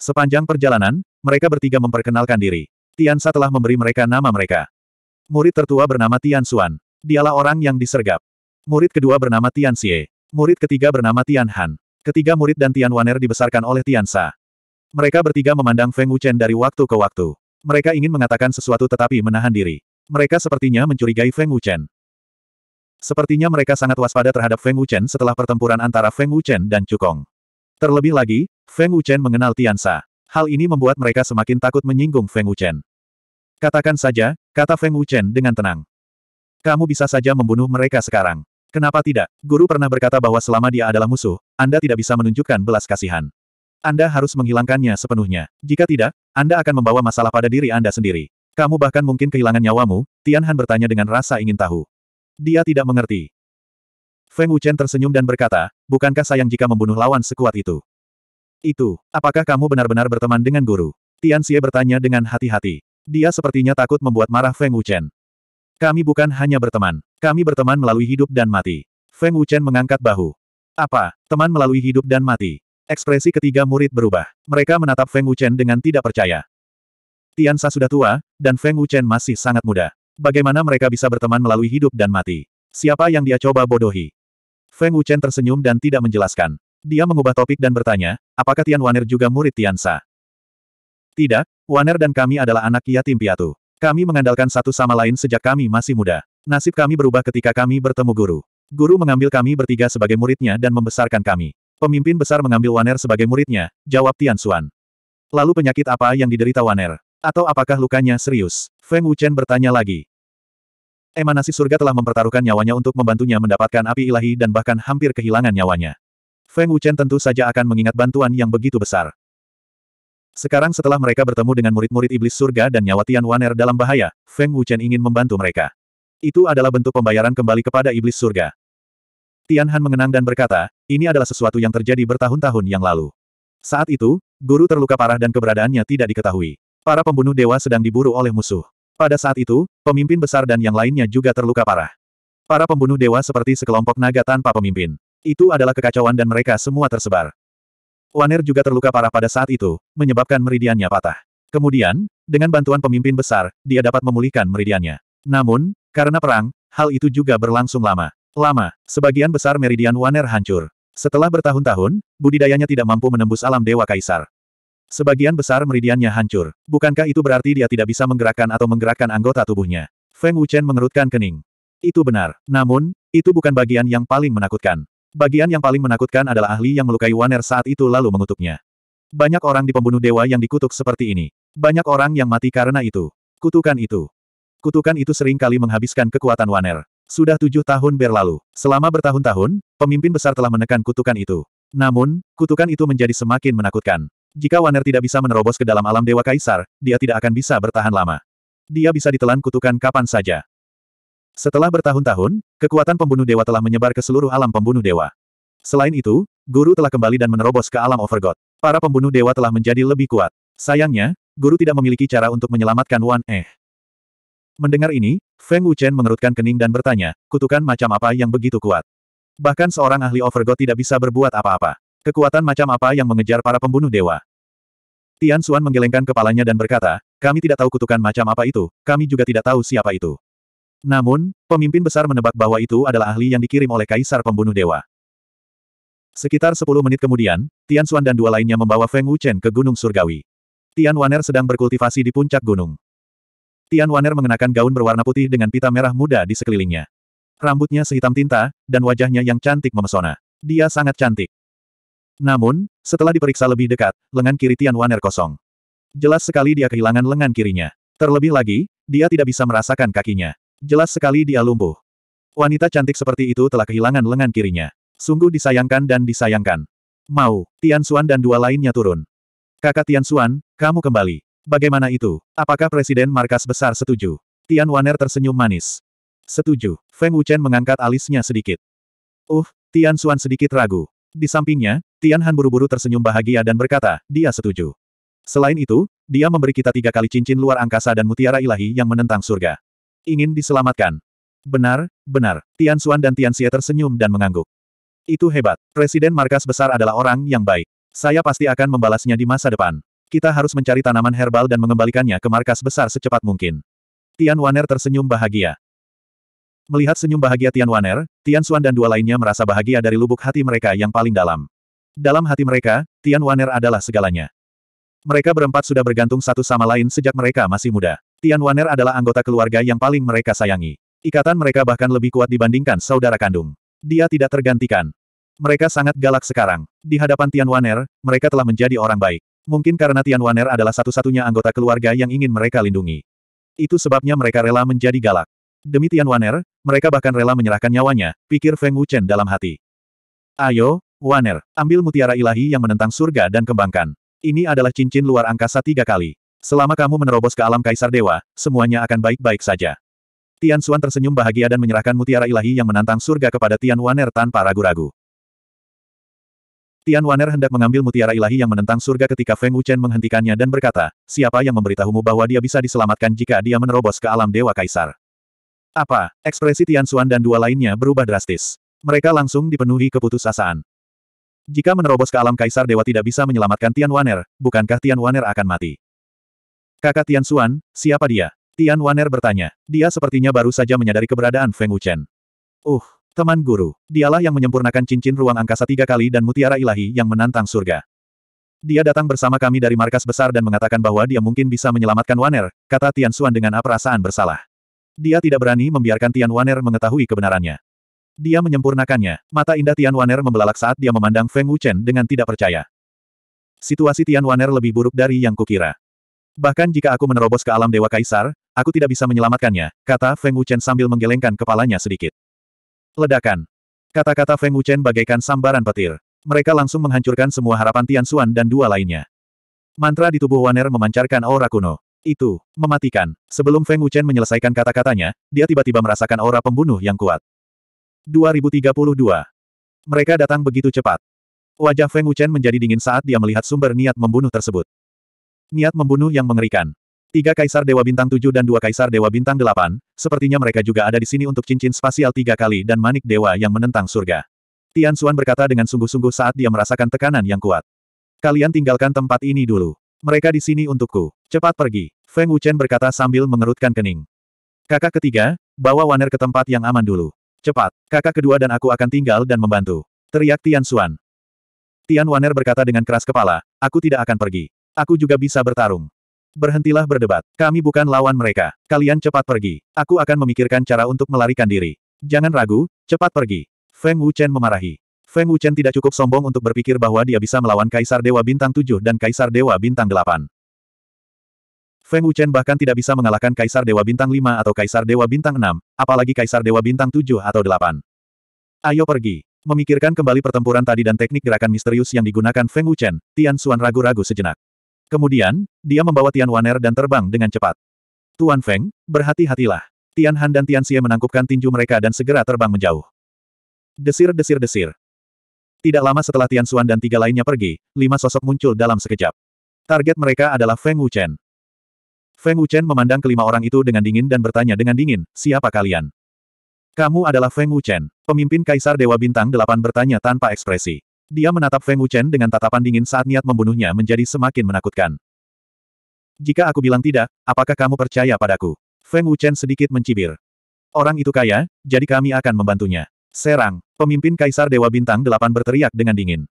Sepanjang perjalanan, mereka bertiga memperkenalkan diri. Tian Sa telah memberi mereka nama mereka. Murid tertua bernama Tian Xuan. Dialah orang yang disergap. Murid kedua bernama Tian Xie. Murid ketiga bernama Tian Han. Ketiga murid dan Tian Waner dibesarkan oleh Tian Sa. Mereka bertiga memandang Feng Wuchen dari waktu ke waktu. Mereka ingin mengatakan sesuatu tetapi menahan diri. Mereka sepertinya mencurigai Feng Wuchen. Sepertinya mereka sangat waspada terhadap Feng Wuchen setelah pertempuran antara Feng Wuchen dan Cukong. Terlebih lagi, Feng Wuchen mengenal Tiansa. Hal ini membuat mereka semakin takut menyinggung Feng Wuchen. Katakan saja, kata Feng Wuchen dengan tenang. Kamu bisa saja membunuh mereka sekarang. Kenapa tidak? Guru pernah berkata bahwa selama dia adalah musuh, Anda tidak bisa menunjukkan belas kasihan. Anda harus menghilangkannya sepenuhnya. Jika tidak, Anda akan membawa masalah pada diri Anda sendiri. Kamu bahkan mungkin kehilangan nyawamu, Tian Han bertanya dengan rasa ingin tahu. Dia tidak mengerti. Feng Wuchen tersenyum dan berkata, bukankah sayang jika membunuh lawan sekuat itu? Itu, apakah kamu benar-benar berteman dengan guru? Tian Xie bertanya dengan hati-hati. Dia sepertinya takut membuat marah Feng Wuchen. Kami bukan hanya berteman. Kami berteman melalui hidup dan mati. Feng Wuchen mengangkat bahu. Apa? Teman melalui hidup dan mati. Ekspresi ketiga murid berubah. Mereka menatap Feng Wuchen dengan tidak percaya. Tian Sa sudah tua, dan Feng Wuchen masih sangat muda. Bagaimana mereka bisa berteman melalui hidup dan mati? Siapa yang dia coba bodohi? Feng Wuchen tersenyum dan tidak menjelaskan. Dia mengubah topik dan bertanya, apakah Tian Waner juga murid Tian Sa? Tidak, Waner dan kami adalah anak yatim piatu. Kami mengandalkan satu sama lain sejak kami masih muda. Nasib kami berubah ketika kami bertemu guru. Guru mengambil kami bertiga sebagai muridnya dan membesarkan kami. Pemimpin besar mengambil Waner sebagai muridnya, jawab Tian Xuan. Lalu penyakit apa yang diderita Waner? Atau apakah lukanya serius? Feng Wuchen bertanya lagi. Emanasi surga telah mempertaruhkan nyawanya untuk membantunya mendapatkan api ilahi dan bahkan hampir kehilangan nyawanya. Feng Wuchen tentu saja akan mengingat bantuan yang begitu besar. Sekarang setelah mereka bertemu dengan murid-murid iblis surga dan nyawa Tian Waner dalam bahaya, Feng Wuchen ingin membantu mereka. Itu adalah bentuk pembayaran kembali kepada iblis surga. Tian Han mengenang dan berkata, ini adalah sesuatu yang terjadi bertahun-tahun yang lalu. Saat itu, guru terluka parah dan keberadaannya tidak diketahui. Para pembunuh dewa sedang diburu oleh musuh. Pada saat itu, pemimpin besar dan yang lainnya juga terluka parah. Para pembunuh dewa seperti sekelompok naga tanpa pemimpin. Itu adalah kekacauan dan mereka semua tersebar. Waner juga terluka parah pada saat itu, menyebabkan meridiannya patah. Kemudian, dengan bantuan pemimpin besar, dia dapat memulihkan meridiannya. Namun, karena perang, hal itu juga berlangsung lama. Lama, sebagian besar meridian Waner hancur. Setelah bertahun-tahun, budidayanya tidak mampu menembus alam Dewa Kaisar. Sebagian besar meridiannya hancur. Bukankah itu berarti dia tidak bisa menggerakkan atau menggerakkan anggota tubuhnya? Feng Wuchen mengerutkan kening. Itu benar. Namun, itu bukan bagian yang paling menakutkan. Bagian yang paling menakutkan adalah ahli yang melukai Waner saat itu lalu mengutuknya. Banyak orang di pembunuh dewa yang dikutuk seperti ini. Banyak orang yang mati karena itu. Kutukan itu. Kutukan itu sering kali menghabiskan kekuatan Waner. Sudah tujuh tahun berlalu. Selama bertahun-tahun, pemimpin besar telah menekan kutukan itu. Namun, kutukan itu menjadi semakin menakutkan. Jika Waner tidak bisa menerobos ke dalam alam Dewa Kaisar, dia tidak akan bisa bertahan lama. Dia bisa ditelan kutukan kapan saja. Setelah bertahun-tahun, kekuatan pembunuh dewa telah menyebar ke seluruh alam pembunuh dewa. Selain itu, Guru telah kembali dan menerobos ke alam Overgod. Para pembunuh dewa telah menjadi lebih kuat. Sayangnya, Guru tidak memiliki cara untuk menyelamatkan Wan Eh. Mendengar ini, Feng Wuchen mengerutkan kening dan bertanya, kutukan macam apa yang begitu kuat? Bahkan seorang ahli Overgod tidak bisa berbuat apa-apa. Kekuatan macam apa yang mengejar para pembunuh dewa? Tian Xuan menggelengkan kepalanya dan berkata, kami tidak tahu kutukan macam apa itu, kami juga tidak tahu siapa itu. Namun, pemimpin besar menebak bahwa itu adalah ahli yang dikirim oleh kaisar pembunuh dewa. Sekitar 10 menit kemudian, Tian Xuan dan dua lainnya membawa Feng Wuchen ke Gunung Surgawi. Tian Waner sedang berkultivasi di puncak gunung. Tian Waner mengenakan gaun berwarna putih dengan pita merah muda di sekelilingnya. Rambutnya sehitam tinta, dan wajahnya yang cantik memesona. Dia sangat cantik. Namun, setelah diperiksa lebih dekat, lengan kiri Tian Waner kosong. Jelas sekali dia kehilangan lengan kirinya. Terlebih lagi, dia tidak bisa merasakan kakinya. Jelas sekali dia lumpuh. Wanita cantik seperti itu telah kehilangan lengan kirinya. Sungguh disayangkan dan disayangkan. Mau, Tian Xuan dan dua lainnya turun. Kakak Tian Xuan, kamu kembali. Bagaimana itu? Apakah Presiden Markas Besar setuju? Tian Waner tersenyum manis. Setuju. Feng Wuchen mengangkat alisnya sedikit. Uh, Tian Xuan sedikit ragu. Di sampingnya, Tian Han buru-buru tersenyum bahagia dan berkata, dia setuju. Selain itu, dia memberi kita tiga kali cincin luar angkasa dan mutiara ilahi yang menentang surga. Ingin diselamatkan. Benar, benar. Tian Xuan dan Tian Xie tersenyum dan mengangguk. Itu hebat. Presiden markas besar adalah orang yang baik. Saya pasti akan membalasnya di masa depan. Kita harus mencari tanaman herbal dan mengembalikannya ke markas besar secepat mungkin. Tian Waner tersenyum bahagia. Melihat senyum bahagia Tian Waner, Tian Xuan dan dua lainnya merasa bahagia dari lubuk hati mereka yang paling dalam. Dalam hati mereka, Tian Waner adalah segalanya. Mereka berempat sudah bergantung satu sama lain sejak mereka masih muda. Tian Waner adalah anggota keluarga yang paling mereka sayangi. Ikatan mereka bahkan lebih kuat dibandingkan saudara kandung. Dia tidak tergantikan. Mereka sangat galak sekarang. Di hadapan Tian Waner, mereka telah menjadi orang baik. Mungkin karena Tian Waner adalah satu-satunya anggota keluarga yang ingin mereka lindungi. Itu sebabnya mereka rela menjadi galak. Demi Tian Waner, mereka bahkan rela menyerahkan nyawanya, pikir Feng Wuchen dalam hati. Ayo, Waner, ambil mutiara ilahi yang menentang surga dan kembangkan. Ini adalah cincin luar angkasa tiga kali. Selama kamu menerobos ke alam kaisar dewa, semuanya akan baik-baik saja. Tian Xuan tersenyum bahagia dan menyerahkan mutiara ilahi yang menantang surga kepada Tian Waner tanpa ragu-ragu. Tian Waner hendak mengambil mutiara ilahi yang menentang surga ketika Feng Wuchen menghentikannya dan berkata, siapa yang memberitahumu bahwa dia bisa diselamatkan jika dia menerobos ke alam dewa kaisar? Apa? Ekspresi Tian Xuan dan dua lainnya berubah drastis. Mereka langsung dipenuhi keputusasaan. Jika menerobos ke alam kaisar dewa tidak bisa menyelamatkan Tian Waner, bukankah Tian Waner akan mati? Kakak Tian Xuan, siapa dia? Tian Waner bertanya. Dia sepertinya baru saja menyadari keberadaan Feng Wuchen. Uh, teman guru, dialah yang menyempurnakan cincin ruang angkasa tiga kali dan mutiara ilahi yang menantang surga. Dia datang bersama kami dari markas besar dan mengatakan bahwa dia mungkin bisa menyelamatkan Waner, kata Tian Xuan dengan perasaan bersalah. Dia tidak berani membiarkan Tian Waner mengetahui kebenarannya. Dia menyempurnakannya. Mata indah Tian Waner membelalak saat dia memandang Feng Wuchen dengan tidak percaya. Situasi Tian Waner lebih buruk dari yang kukira. Bahkan jika aku menerobos ke alam Dewa Kaisar, aku tidak bisa menyelamatkannya, kata Feng Wuchen sambil menggelengkan kepalanya sedikit. Ledakan. Kata-kata Feng Wuchen bagaikan sambaran petir. Mereka langsung menghancurkan semua harapan Tian Xuan dan dua lainnya. Mantra di tubuh Waner memancarkan aura kuno. Itu, mematikan. Sebelum Feng Wuchen menyelesaikan kata-katanya, dia tiba-tiba merasakan aura pembunuh yang kuat. 2032. Mereka datang begitu cepat. Wajah Feng Wuchen menjadi dingin saat dia melihat sumber niat membunuh tersebut. Niat membunuh yang mengerikan. Tiga kaisar Dewa Bintang 7 dan dua kaisar Dewa Bintang 8, sepertinya mereka juga ada di sini untuk cincin spasial tiga kali dan manik dewa yang menentang surga. Tian Xuan berkata dengan sungguh-sungguh saat dia merasakan tekanan yang kuat. Kalian tinggalkan tempat ini dulu. Mereka di sini untukku. Cepat pergi. Feng Wuchen berkata sambil mengerutkan kening. Kakak ketiga, bawa Waner ke tempat yang aman dulu. Cepat, kakak kedua dan aku akan tinggal dan membantu. Teriak Tian Xuan. Tian Waner berkata dengan keras kepala, aku tidak akan pergi. Aku juga bisa bertarung. Berhentilah berdebat. Kami bukan lawan mereka. Kalian cepat pergi. Aku akan memikirkan cara untuk melarikan diri. Jangan ragu, cepat pergi. Feng Wuchen memarahi. Feng Wuchen tidak cukup sombong untuk berpikir bahwa dia bisa melawan Kaisar Dewa Bintang 7 dan Kaisar Dewa Bintang 8. Feng Wuchen bahkan tidak bisa mengalahkan Kaisar Dewa Bintang 5 atau Kaisar Dewa Bintang 6, apalagi Kaisar Dewa Bintang 7 atau 8. Ayo pergi. Memikirkan kembali pertempuran tadi dan teknik gerakan misterius yang digunakan Feng Wuchen, Tian Xuan ragu-ragu sejenak. Kemudian, dia membawa Tian Waner dan terbang dengan cepat. Tuan Feng, berhati-hatilah. Tian Han dan Tian Xie menangkupkan tinju mereka dan segera terbang menjauh. Desir-desir-desir, tidak lama setelah Tian Xuan dan tiga lainnya pergi, lima sosok muncul dalam sekejap. Target mereka adalah Feng Wuchen. Feng Wuchen memandang kelima orang itu dengan dingin dan bertanya dengan dingin, siapa kalian? Kamu adalah Feng Wuchen. Pemimpin Kaisar Dewa Bintang Delapan bertanya tanpa ekspresi. Dia menatap Feng Wuchen dengan tatapan dingin saat niat membunuhnya menjadi semakin menakutkan. Jika aku bilang tidak, apakah kamu percaya padaku? Feng Wuchen sedikit mencibir. Orang itu kaya, jadi kami akan membantunya. Serang, pemimpin Kaisar Dewa Bintang Delapan berteriak dengan dingin.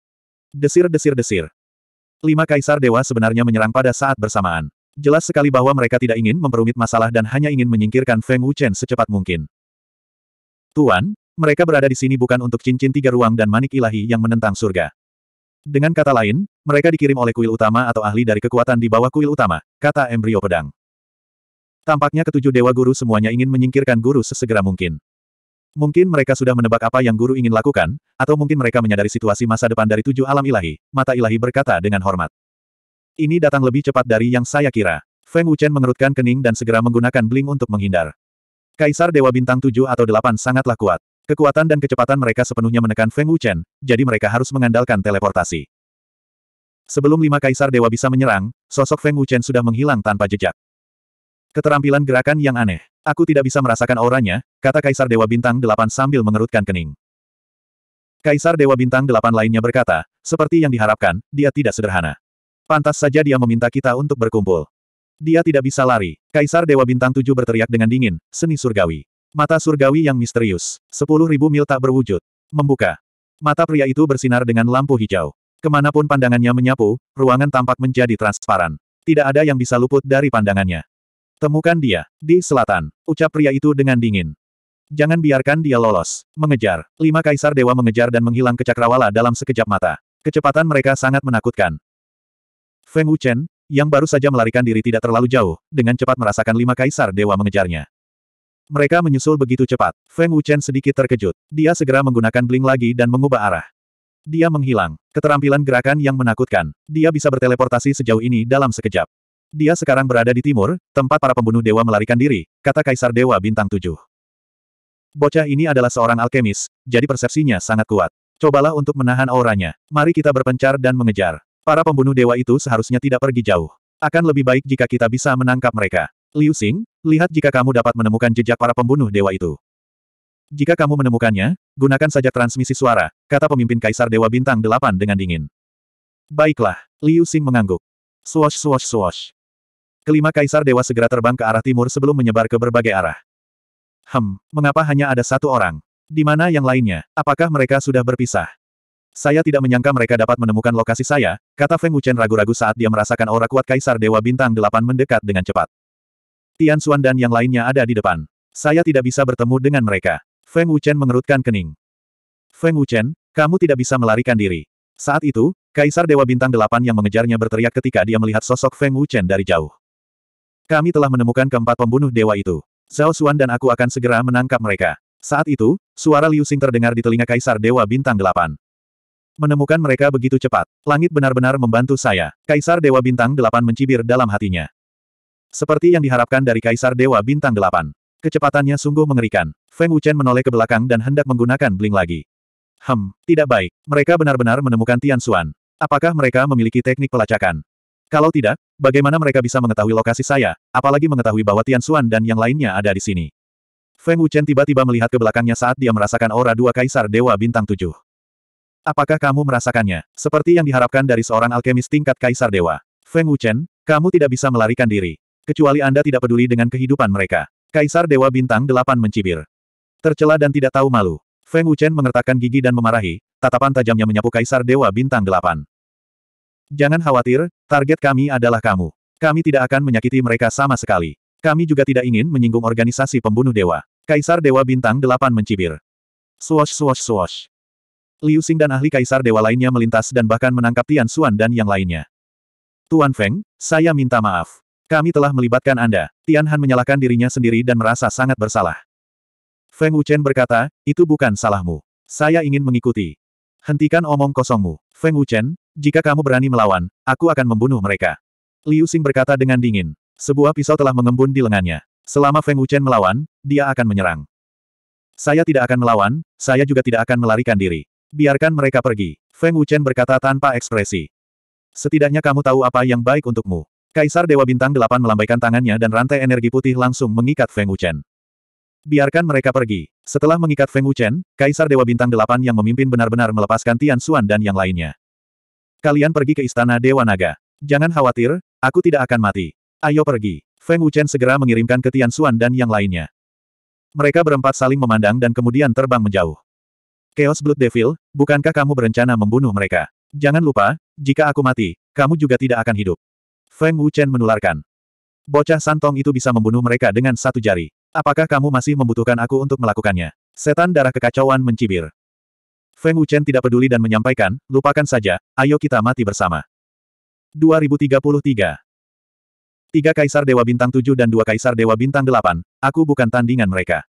Desir-desir-desir. Lima Kaisar Dewa sebenarnya menyerang pada saat bersamaan. Jelas sekali bahwa mereka tidak ingin memperumit masalah dan hanya ingin menyingkirkan Feng Wuchen secepat mungkin. Tuan, mereka berada di sini bukan untuk cincin tiga ruang dan manik ilahi yang menentang surga. Dengan kata lain, mereka dikirim oleh kuil utama atau ahli dari kekuatan di bawah kuil utama, kata embrio pedang. Tampaknya ketujuh dewa guru semuanya ingin menyingkirkan guru sesegera mungkin. Mungkin mereka sudah menebak apa yang guru ingin lakukan, atau mungkin mereka menyadari situasi masa depan dari tujuh alam ilahi, mata ilahi berkata dengan hormat. Ini datang lebih cepat dari yang saya kira. Feng Wuchen mengerutkan kening dan segera menggunakan bling untuk menghindar. Kaisar Dewa Bintang 7 atau 8 sangatlah kuat. Kekuatan dan kecepatan mereka sepenuhnya menekan Feng Wuchen, jadi mereka harus mengandalkan teleportasi. Sebelum lima kaisar dewa bisa menyerang, sosok Feng Wuchen sudah menghilang tanpa jejak. Keterampilan gerakan yang aneh. Aku tidak bisa merasakan auranya, kata Kaisar Dewa Bintang Delapan sambil mengerutkan kening. Kaisar Dewa Bintang Delapan lainnya berkata, seperti yang diharapkan, dia tidak sederhana. Pantas saja dia meminta kita untuk berkumpul. Dia tidak bisa lari. Kaisar Dewa Bintang Tujuh berteriak dengan dingin, seni surgawi. Mata surgawi yang misterius. Sepuluh ribu mil tak berwujud. Membuka. Mata pria itu bersinar dengan lampu hijau. Kemanapun pandangannya menyapu, ruangan tampak menjadi transparan. Tidak ada yang bisa luput dari pandangannya. Temukan dia, di selatan, ucap pria itu dengan dingin. Jangan biarkan dia lolos. Mengejar. Lima kaisar dewa mengejar dan menghilang ke cakrawala dalam sekejap mata. Kecepatan mereka sangat menakutkan. Feng Wuchen, yang baru saja melarikan diri tidak terlalu jauh, dengan cepat merasakan lima kaisar dewa mengejarnya. Mereka menyusul begitu cepat. Feng Wuchen sedikit terkejut. Dia segera menggunakan bling lagi dan mengubah arah. Dia menghilang. Keterampilan gerakan yang menakutkan. Dia bisa berteleportasi sejauh ini dalam sekejap. Dia sekarang berada di timur, tempat para pembunuh dewa melarikan diri, kata Kaisar Dewa Bintang Tujuh. Bocah ini adalah seorang alkemis, jadi persepsinya sangat kuat. Cobalah untuk menahan auranya. Mari kita berpencar dan mengejar. Para pembunuh dewa itu seharusnya tidak pergi jauh. Akan lebih baik jika kita bisa menangkap mereka. Liu Xing, lihat jika kamu dapat menemukan jejak para pembunuh dewa itu. Jika kamu menemukannya, gunakan saja transmisi suara, kata pemimpin Kaisar Dewa Bintang Delapan dengan dingin. Baiklah, Liu Xing mengangguk. Swash swash swash. Kelima kaisar dewa segera terbang ke arah timur sebelum menyebar ke berbagai arah. Hem, mengapa hanya ada satu orang? Di mana yang lainnya? Apakah mereka sudah berpisah? Saya tidak menyangka mereka dapat menemukan lokasi saya, kata Feng Wuchen ragu-ragu saat dia merasakan aura kuat kaisar dewa bintang delapan mendekat dengan cepat. Tian Xuan dan yang lainnya ada di depan. Saya tidak bisa bertemu dengan mereka. Feng Wuchen mengerutkan kening. Feng Wuchen, kamu tidak bisa melarikan diri. Saat itu, Kaisar Dewa Bintang Delapan yang mengejarnya berteriak ketika dia melihat sosok Feng Wuchen dari jauh. Kami telah menemukan keempat pembunuh dewa itu. Zhao Xuan dan aku akan segera menangkap mereka. Saat itu, suara Liu Xing terdengar di telinga Kaisar Dewa Bintang Delapan. Menemukan mereka begitu cepat. Langit benar-benar membantu saya. Kaisar Dewa Bintang Delapan mencibir dalam hatinya. Seperti yang diharapkan dari Kaisar Dewa Bintang Delapan. Kecepatannya sungguh mengerikan. Feng Wuchen menoleh ke belakang dan hendak menggunakan bling lagi. Hem, tidak baik. Mereka benar-benar menemukan Tian Xuan. Apakah mereka memiliki teknik pelacakan? Kalau tidak, bagaimana mereka bisa mengetahui lokasi saya, apalagi mengetahui bahwa Tian Xuan dan yang lainnya ada di sini. Feng Wuchen tiba-tiba melihat ke belakangnya saat dia merasakan aura dua kaisar dewa bintang tujuh. Apakah kamu merasakannya? Seperti yang diharapkan dari seorang alkemis tingkat kaisar dewa. Feng Wuchen, kamu tidak bisa melarikan diri. Kecuali Anda tidak peduli dengan kehidupan mereka. Kaisar Dewa Bintang Delapan mencibir. Tercela dan tidak tahu malu. Feng Wuchen mengertakkan gigi dan memarahi, tatapan tajamnya menyapu Kaisar Dewa Bintang Delapan. Jangan khawatir, target kami adalah kamu. Kami tidak akan menyakiti mereka sama sekali. Kami juga tidak ingin menyinggung organisasi pembunuh dewa. Kaisar Dewa Bintang Delapan mencibir. Swash swash swash. Liu Xing dan ahli Kaisar Dewa lainnya melintas dan bahkan menangkap Tian Xuan dan yang lainnya. Tuan Feng, saya minta maaf. Kami telah melibatkan Anda. Tian Han menyalahkan dirinya sendiri dan merasa sangat bersalah. Feng Wuchen berkata, itu bukan salahmu. Saya ingin mengikuti. Hentikan omong kosongmu. Feng Wuchen, jika kamu berani melawan, aku akan membunuh mereka. Liu Xing berkata dengan dingin. Sebuah pisau telah mengembun di lengannya. Selama Feng Wuchen melawan, dia akan menyerang. Saya tidak akan melawan, saya juga tidak akan melarikan diri. Biarkan mereka pergi. Feng Wuchen berkata tanpa ekspresi. Setidaknya kamu tahu apa yang baik untukmu. Kaisar Dewa Bintang Delapan melambaikan tangannya dan rantai energi putih langsung mengikat Feng Wuchen. Biarkan mereka pergi. Setelah mengikat Feng Wuchen, Kaisar Dewa Bintang Delapan yang memimpin benar-benar melepaskan Tian Xuan dan yang lainnya. Kalian pergi ke Istana Dewa Naga. Jangan khawatir, aku tidak akan mati. Ayo pergi. Feng Wuchen segera mengirimkan ke Tian Xuan dan yang lainnya. Mereka berempat saling memandang dan kemudian terbang menjauh. Chaos Blood Devil, bukankah kamu berencana membunuh mereka? Jangan lupa, jika aku mati, kamu juga tidak akan hidup. Feng Wuchen menularkan. Bocah santong itu bisa membunuh mereka dengan satu jari. Apakah kamu masih membutuhkan aku untuk melakukannya? Setan darah kekacauan mencibir. Feng Wuchen tidak peduli dan menyampaikan, lupakan saja, ayo kita mati bersama. 2033 Tiga kaisar Dewa Bintang 7 dan dua kaisar Dewa Bintang 8, aku bukan tandingan mereka.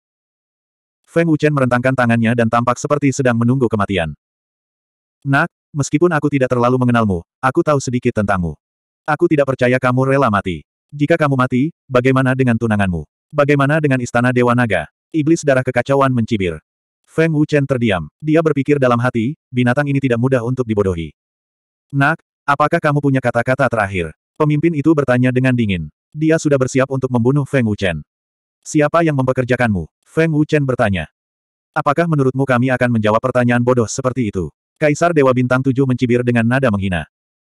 Feng Wuchen merentangkan tangannya dan tampak seperti sedang menunggu kematian. Nak, meskipun aku tidak terlalu mengenalmu, aku tahu sedikit tentangmu. Aku tidak percaya kamu rela mati. Jika kamu mati, bagaimana dengan tunanganmu? Bagaimana dengan Istana Dewa Naga? Iblis darah kekacauan mencibir. Feng Wuchen terdiam. Dia berpikir dalam hati, binatang ini tidak mudah untuk dibodohi. Nak, apakah kamu punya kata-kata terakhir? Pemimpin itu bertanya dengan dingin. Dia sudah bersiap untuk membunuh Feng Wuchen. Siapa yang mempekerjakanmu? Feng Wuchen bertanya. Apakah menurutmu kami akan menjawab pertanyaan bodoh seperti itu? Kaisar Dewa Bintang 7 mencibir dengan nada menghina.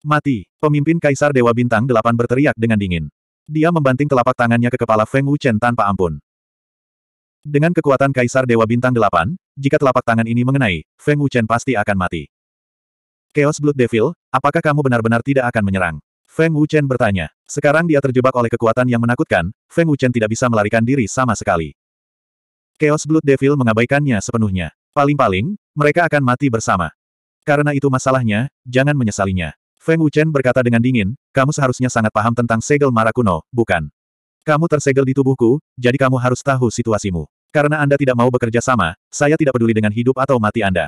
Mati, pemimpin Kaisar Dewa Bintang 8 berteriak dengan dingin. Dia membanting telapak tangannya ke kepala Feng Wuchen tanpa ampun. Dengan kekuatan Kaisar Dewa Bintang 8, jika telapak tangan ini mengenai, Feng Wuchen pasti akan mati. Chaos Blood Devil, apakah kamu benar-benar tidak akan menyerang? Feng Wuchen bertanya. Sekarang dia terjebak oleh kekuatan yang menakutkan, Feng Wuchen tidak bisa melarikan diri sama sekali. Chaos Blood Devil mengabaikannya sepenuhnya. Paling-paling, mereka akan mati bersama. Karena itu masalahnya, jangan menyesalinya. Feng Wuchen berkata dengan dingin, kamu seharusnya sangat paham tentang segel mara kuno, bukan? Kamu tersegel di tubuhku, jadi kamu harus tahu situasimu. Karena Anda tidak mau bekerja sama, saya tidak peduli dengan hidup atau mati Anda.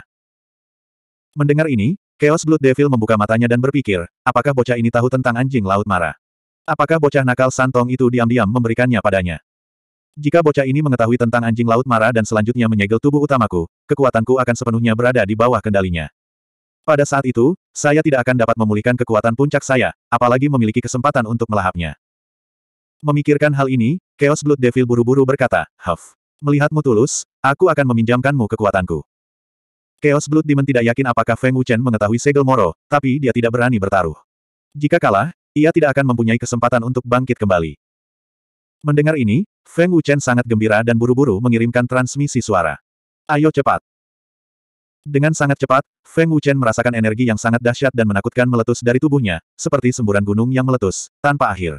Mendengar ini, Chaos Blood Devil membuka matanya dan berpikir, apakah bocah ini tahu tentang anjing laut mara? Apakah bocah nakal santong itu diam-diam memberikannya padanya? Jika bocah ini mengetahui tentang anjing laut mara dan selanjutnya menyegel tubuh utamaku, kekuatanku akan sepenuhnya berada di bawah kendalinya. Pada saat itu, saya tidak akan dapat memulihkan kekuatan puncak saya, apalagi memiliki kesempatan untuk melahapnya. Memikirkan hal ini, Chaos Blood Devil buru-buru berkata, Huff. Melihatmu tulus, aku akan meminjamkanmu kekuatanku. Chaos Blood Demon tidak yakin apakah Feng Wuchen mengetahui segel Moro, tapi dia tidak berani bertaruh. Jika kalah, ia tidak akan mempunyai kesempatan untuk bangkit kembali. Mendengar ini, Feng Wuchen sangat gembira dan buru-buru mengirimkan transmisi suara. Ayo cepat, dengan sangat cepat, Feng Wuchen merasakan energi yang sangat dahsyat dan menakutkan meletus dari tubuhnya, seperti semburan gunung yang meletus, tanpa akhir.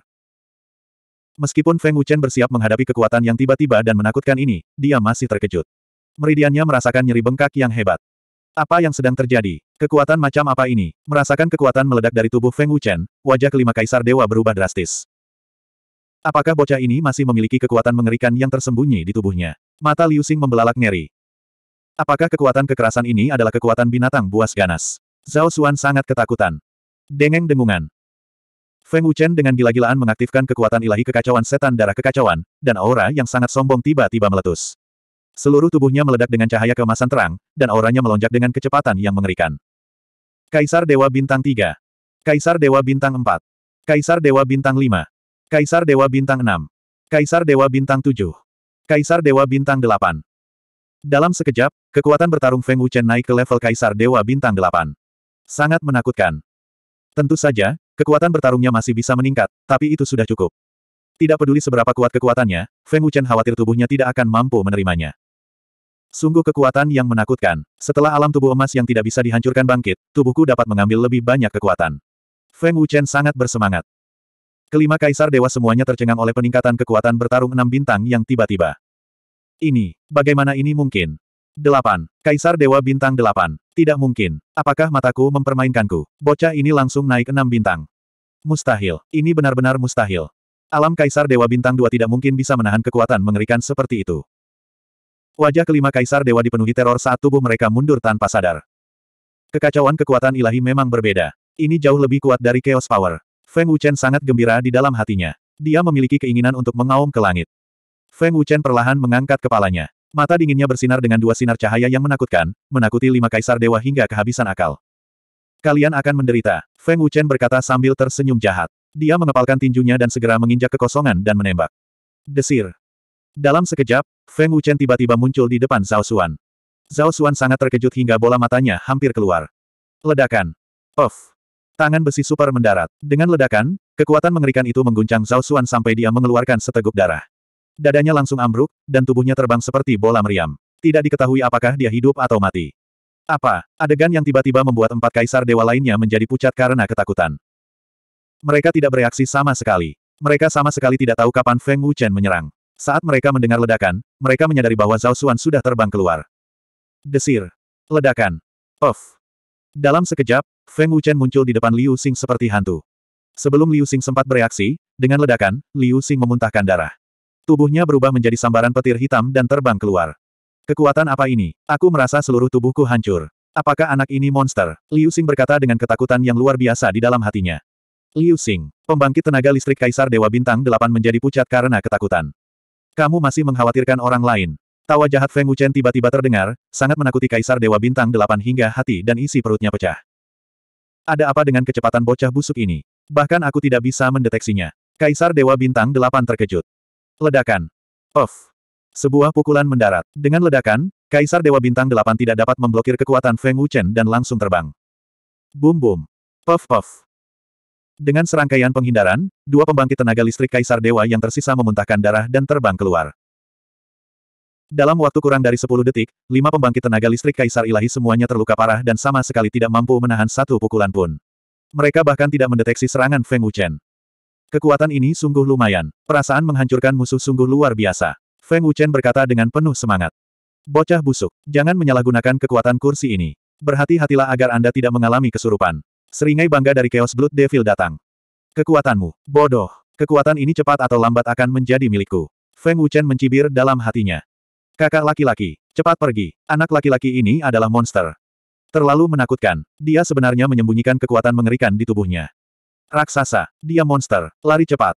Meskipun Feng Wuchen bersiap menghadapi kekuatan yang tiba-tiba dan menakutkan ini, dia masih terkejut. Meridiannya merasakan nyeri bengkak yang hebat. Apa yang sedang terjadi? Kekuatan macam apa ini? Merasakan kekuatan meledak dari tubuh Feng Wuchen, wajah kelima kaisar dewa berubah drastis. Apakah bocah ini masih memiliki kekuatan mengerikan yang tersembunyi di tubuhnya? Mata Liu Xing membelalak ngeri. Apakah kekuatan kekerasan ini adalah kekuatan binatang buas ganas? Zhao Xuan sangat ketakutan. Dengeng dengungan. Feng Wuchen dengan gila-gilaan mengaktifkan kekuatan ilahi kekacauan setan darah kekacauan, dan aura yang sangat sombong tiba-tiba meletus. Seluruh tubuhnya meledak dengan cahaya kemasan terang, dan auranya melonjak dengan kecepatan yang mengerikan. Kaisar Dewa Bintang 3 Kaisar Dewa Bintang 4 Kaisar Dewa Bintang 5 Kaisar Dewa Bintang 6 Kaisar Dewa Bintang 7 Kaisar Dewa Bintang 8 dalam sekejap, kekuatan bertarung Feng Wuchen naik ke level Kaisar Dewa Bintang 8. Sangat menakutkan. Tentu saja, kekuatan bertarungnya masih bisa meningkat, tapi itu sudah cukup. Tidak peduli seberapa kuat kekuatannya, Feng Wuchen khawatir tubuhnya tidak akan mampu menerimanya. Sungguh kekuatan yang menakutkan. Setelah alam tubuh emas yang tidak bisa dihancurkan bangkit, tubuhku dapat mengambil lebih banyak kekuatan. Feng Wuchen sangat bersemangat. Kelima kaisar dewa semuanya tercengang oleh peningkatan kekuatan bertarung enam bintang yang tiba-tiba. Ini, bagaimana ini mungkin? 8. Kaisar Dewa Bintang 8. Tidak mungkin. Apakah mataku mempermainkanku? Bocah ini langsung naik 6 bintang. Mustahil. Ini benar-benar mustahil. Alam Kaisar Dewa Bintang 2 tidak mungkin bisa menahan kekuatan mengerikan seperti itu. Wajah kelima Kaisar Dewa dipenuhi teror saat tubuh mereka mundur tanpa sadar. Kekacauan kekuatan ilahi memang berbeda. Ini jauh lebih kuat dari Chaos Power. Feng Wuchen sangat gembira di dalam hatinya. Dia memiliki keinginan untuk mengaum ke langit. Feng Wuchen perlahan mengangkat kepalanya. Mata dinginnya bersinar dengan dua sinar cahaya yang menakutkan, menakuti lima kaisar dewa hingga kehabisan akal. Kalian akan menderita, Feng Wuchen berkata sambil tersenyum jahat. Dia mengepalkan tinjunya dan segera menginjak kekosongan dan menembak. Desir. Dalam sekejap, Feng Wuchen tiba-tiba muncul di depan Zhao Xuan. Zhao Xuan sangat terkejut hingga bola matanya hampir keluar. Ledakan. Off. Tangan besi super mendarat. Dengan ledakan, kekuatan mengerikan itu mengguncang Zhao Xuan sampai dia mengeluarkan seteguk darah. Dadanya langsung ambruk, dan tubuhnya terbang seperti bola meriam. Tidak diketahui apakah dia hidup atau mati. Apa? Adegan yang tiba-tiba membuat empat kaisar dewa lainnya menjadi pucat karena ketakutan. Mereka tidak bereaksi sama sekali. Mereka sama sekali tidak tahu kapan Feng Wuchen menyerang. Saat mereka mendengar ledakan, mereka menyadari bahwa Zhao Xuan sudah terbang keluar. Desir. Ledakan. Of. Dalam sekejap, Feng Wuchen muncul di depan Liu Xing seperti hantu. Sebelum Liu Xing sempat bereaksi, dengan ledakan, Liu Xing memuntahkan darah. Tubuhnya berubah menjadi sambaran petir hitam dan terbang keluar. Kekuatan apa ini? Aku merasa seluruh tubuhku hancur. Apakah anak ini monster? Liu Xing berkata dengan ketakutan yang luar biasa di dalam hatinya. Liu Xing, pembangkit tenaga listrik Kaisar Dewa Bintang 8 menjadi pucat karena ketakutan. Kamu masih mengkhawatirkan orang lain. Tawa jahat Feng Wuchen tiba-tiba terdengar, sangat menakuti Kaisar Dewa Bintang 8 hingga hati dan isi perutnya pecah. Ada apa dengan kecepatan bocah busuk ini? Bahkan aku tidak bisa mendeteksinya. Kaisar Dewa Bintang 8 terkejut. Ledakan. Puff. Sebuah pukulan mendarat. Dengan ledakan, Kaisar Dewa Bintang Delapan tidak dapat memblokir kekuatan Feng Wuchen dan langsung terbang. Boom boom. Puff puff. Dengan serangkaian penghindaran, dua pembangkit tenaga listrik Kaisar Dewa yang tersisa memuntahkan darah dan terbang keluar. Dalam waktu kurang dari 10 detik, lima pembangkit tenaga listrik Kaisar Ilahi semuanya terluka parah dan sama sekali tidak mampu menahan satu pukulan pun. Mereka bahkan tidak mendeteksi serangan Feng Wuchen. Kekuatan ini sungguh lumayan. Perasaan menghancurkan musuh sungguh luar biasa. Feng Wuchen berkata dengan penuh semangat. Bocah busuk, jangan menyalahgunakan kekuatan kursi ini. Berhati-hatilah agar Anda tidak mengalami kesurupan. Seringai bangga dari Chaos Blood Devil datang. Kekuatanmu, bodoh. Kekuatan ini cepat atau lambat akan menjadi milikku. Feng Wuchen mencibir dalam hatinya. Kakak laki-laki, cepat pergi. Anak laki-laki ini adalah monster. Terlalu menakutkan. Dia sebenarnya menyembunyikan kekuatan mengerikan di tubuhnya. Raksasa, dia monster, lari cepat.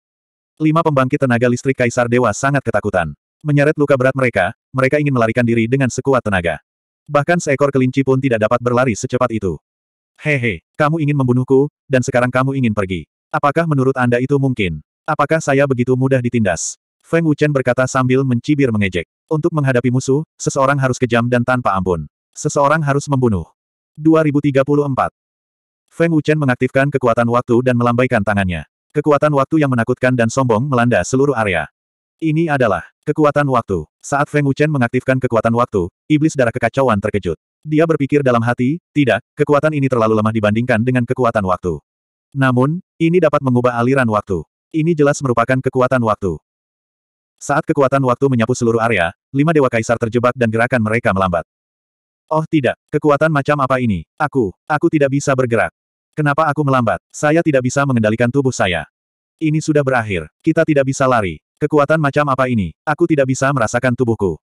Lima pembangkit tenaga listrik Kaisar Dewa sangat ketakutan. Menyeret luka berat mereka, mereka ingin melarikan diri dengan sekuat tenaga. Bahkan seekor kelinci pun tidak dapat berlari secepat itu. Hehe, kamu ingin membunuhku, dan sekarang kamu ingin pergi. Apakah menurut Anda itu mungkin? Apakah saya begitu mudah ditindas? Feng Wuchen berkata sambil mencibir mengejek. Untuk menghadapi musuh, seseorang harus kejam dan tanpa ampun. Seseorang harus membunuh. 2034. Feng Wuchen mengaktifkan kekuatan waktu dan melambaikan tangannya. Kekuatan waktu yang menakutkan dan sombong melanda seluruh area. Ini adalah kekuatan waktu. Saat Feng Wuchen mengaktifkan kekuatan waktu, iblis darah kekacauan terkejut. Dia berpikir dalam hati, tidak, kekuatan ini terlalu lemah dibandingkan dengan kekuatan waktu. Namun, ini dapat mengubah aliran waktu. Ini jelas merupakan kekuatan waktu. Saat kekuatan waktu menyapu seluruh area, lima dewa kaisar terjebak dan gerakan mereka melambat. Oh tidak, kekuatan macam apa ini? Aku, aku tidak bisa bergerak. Kenapa aku melambat? Saya tidak bisa mengendalikan tubuh saya. Ini sudah berakhir. Kita tidak bisa lari. Kekuatan macam apa ini? Aku tidak bisa merasakan tubuhku.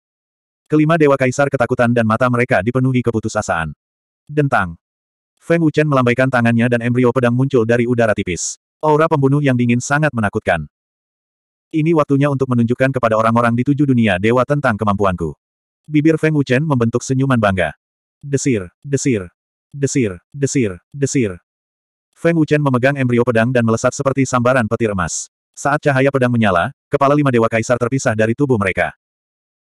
Kelima Dewa Kaisar ketakutan dan mata mereka dipenuhi keputusasaan. Dentang. Feng Wuchen melambaikan tangannya dan embrio pedang muncul dari udara tipis. Aura pembunuh yang dingin sangat menakutkan. Ini waktunya untuk menunjukkan kepada orang-orang di tujuh dunia dewa tentang kemampuanku. Bibir Feng Wuchen membentuk senyuman bangga. Desir, desir, desir, desir, desir, Feng Wuchen memegang embrio pedang dan melesat seperti sambaran petir emas. Saat cahaya pedang menyala, kepala lima dewa kaisar terpisah dari tubuh mereka.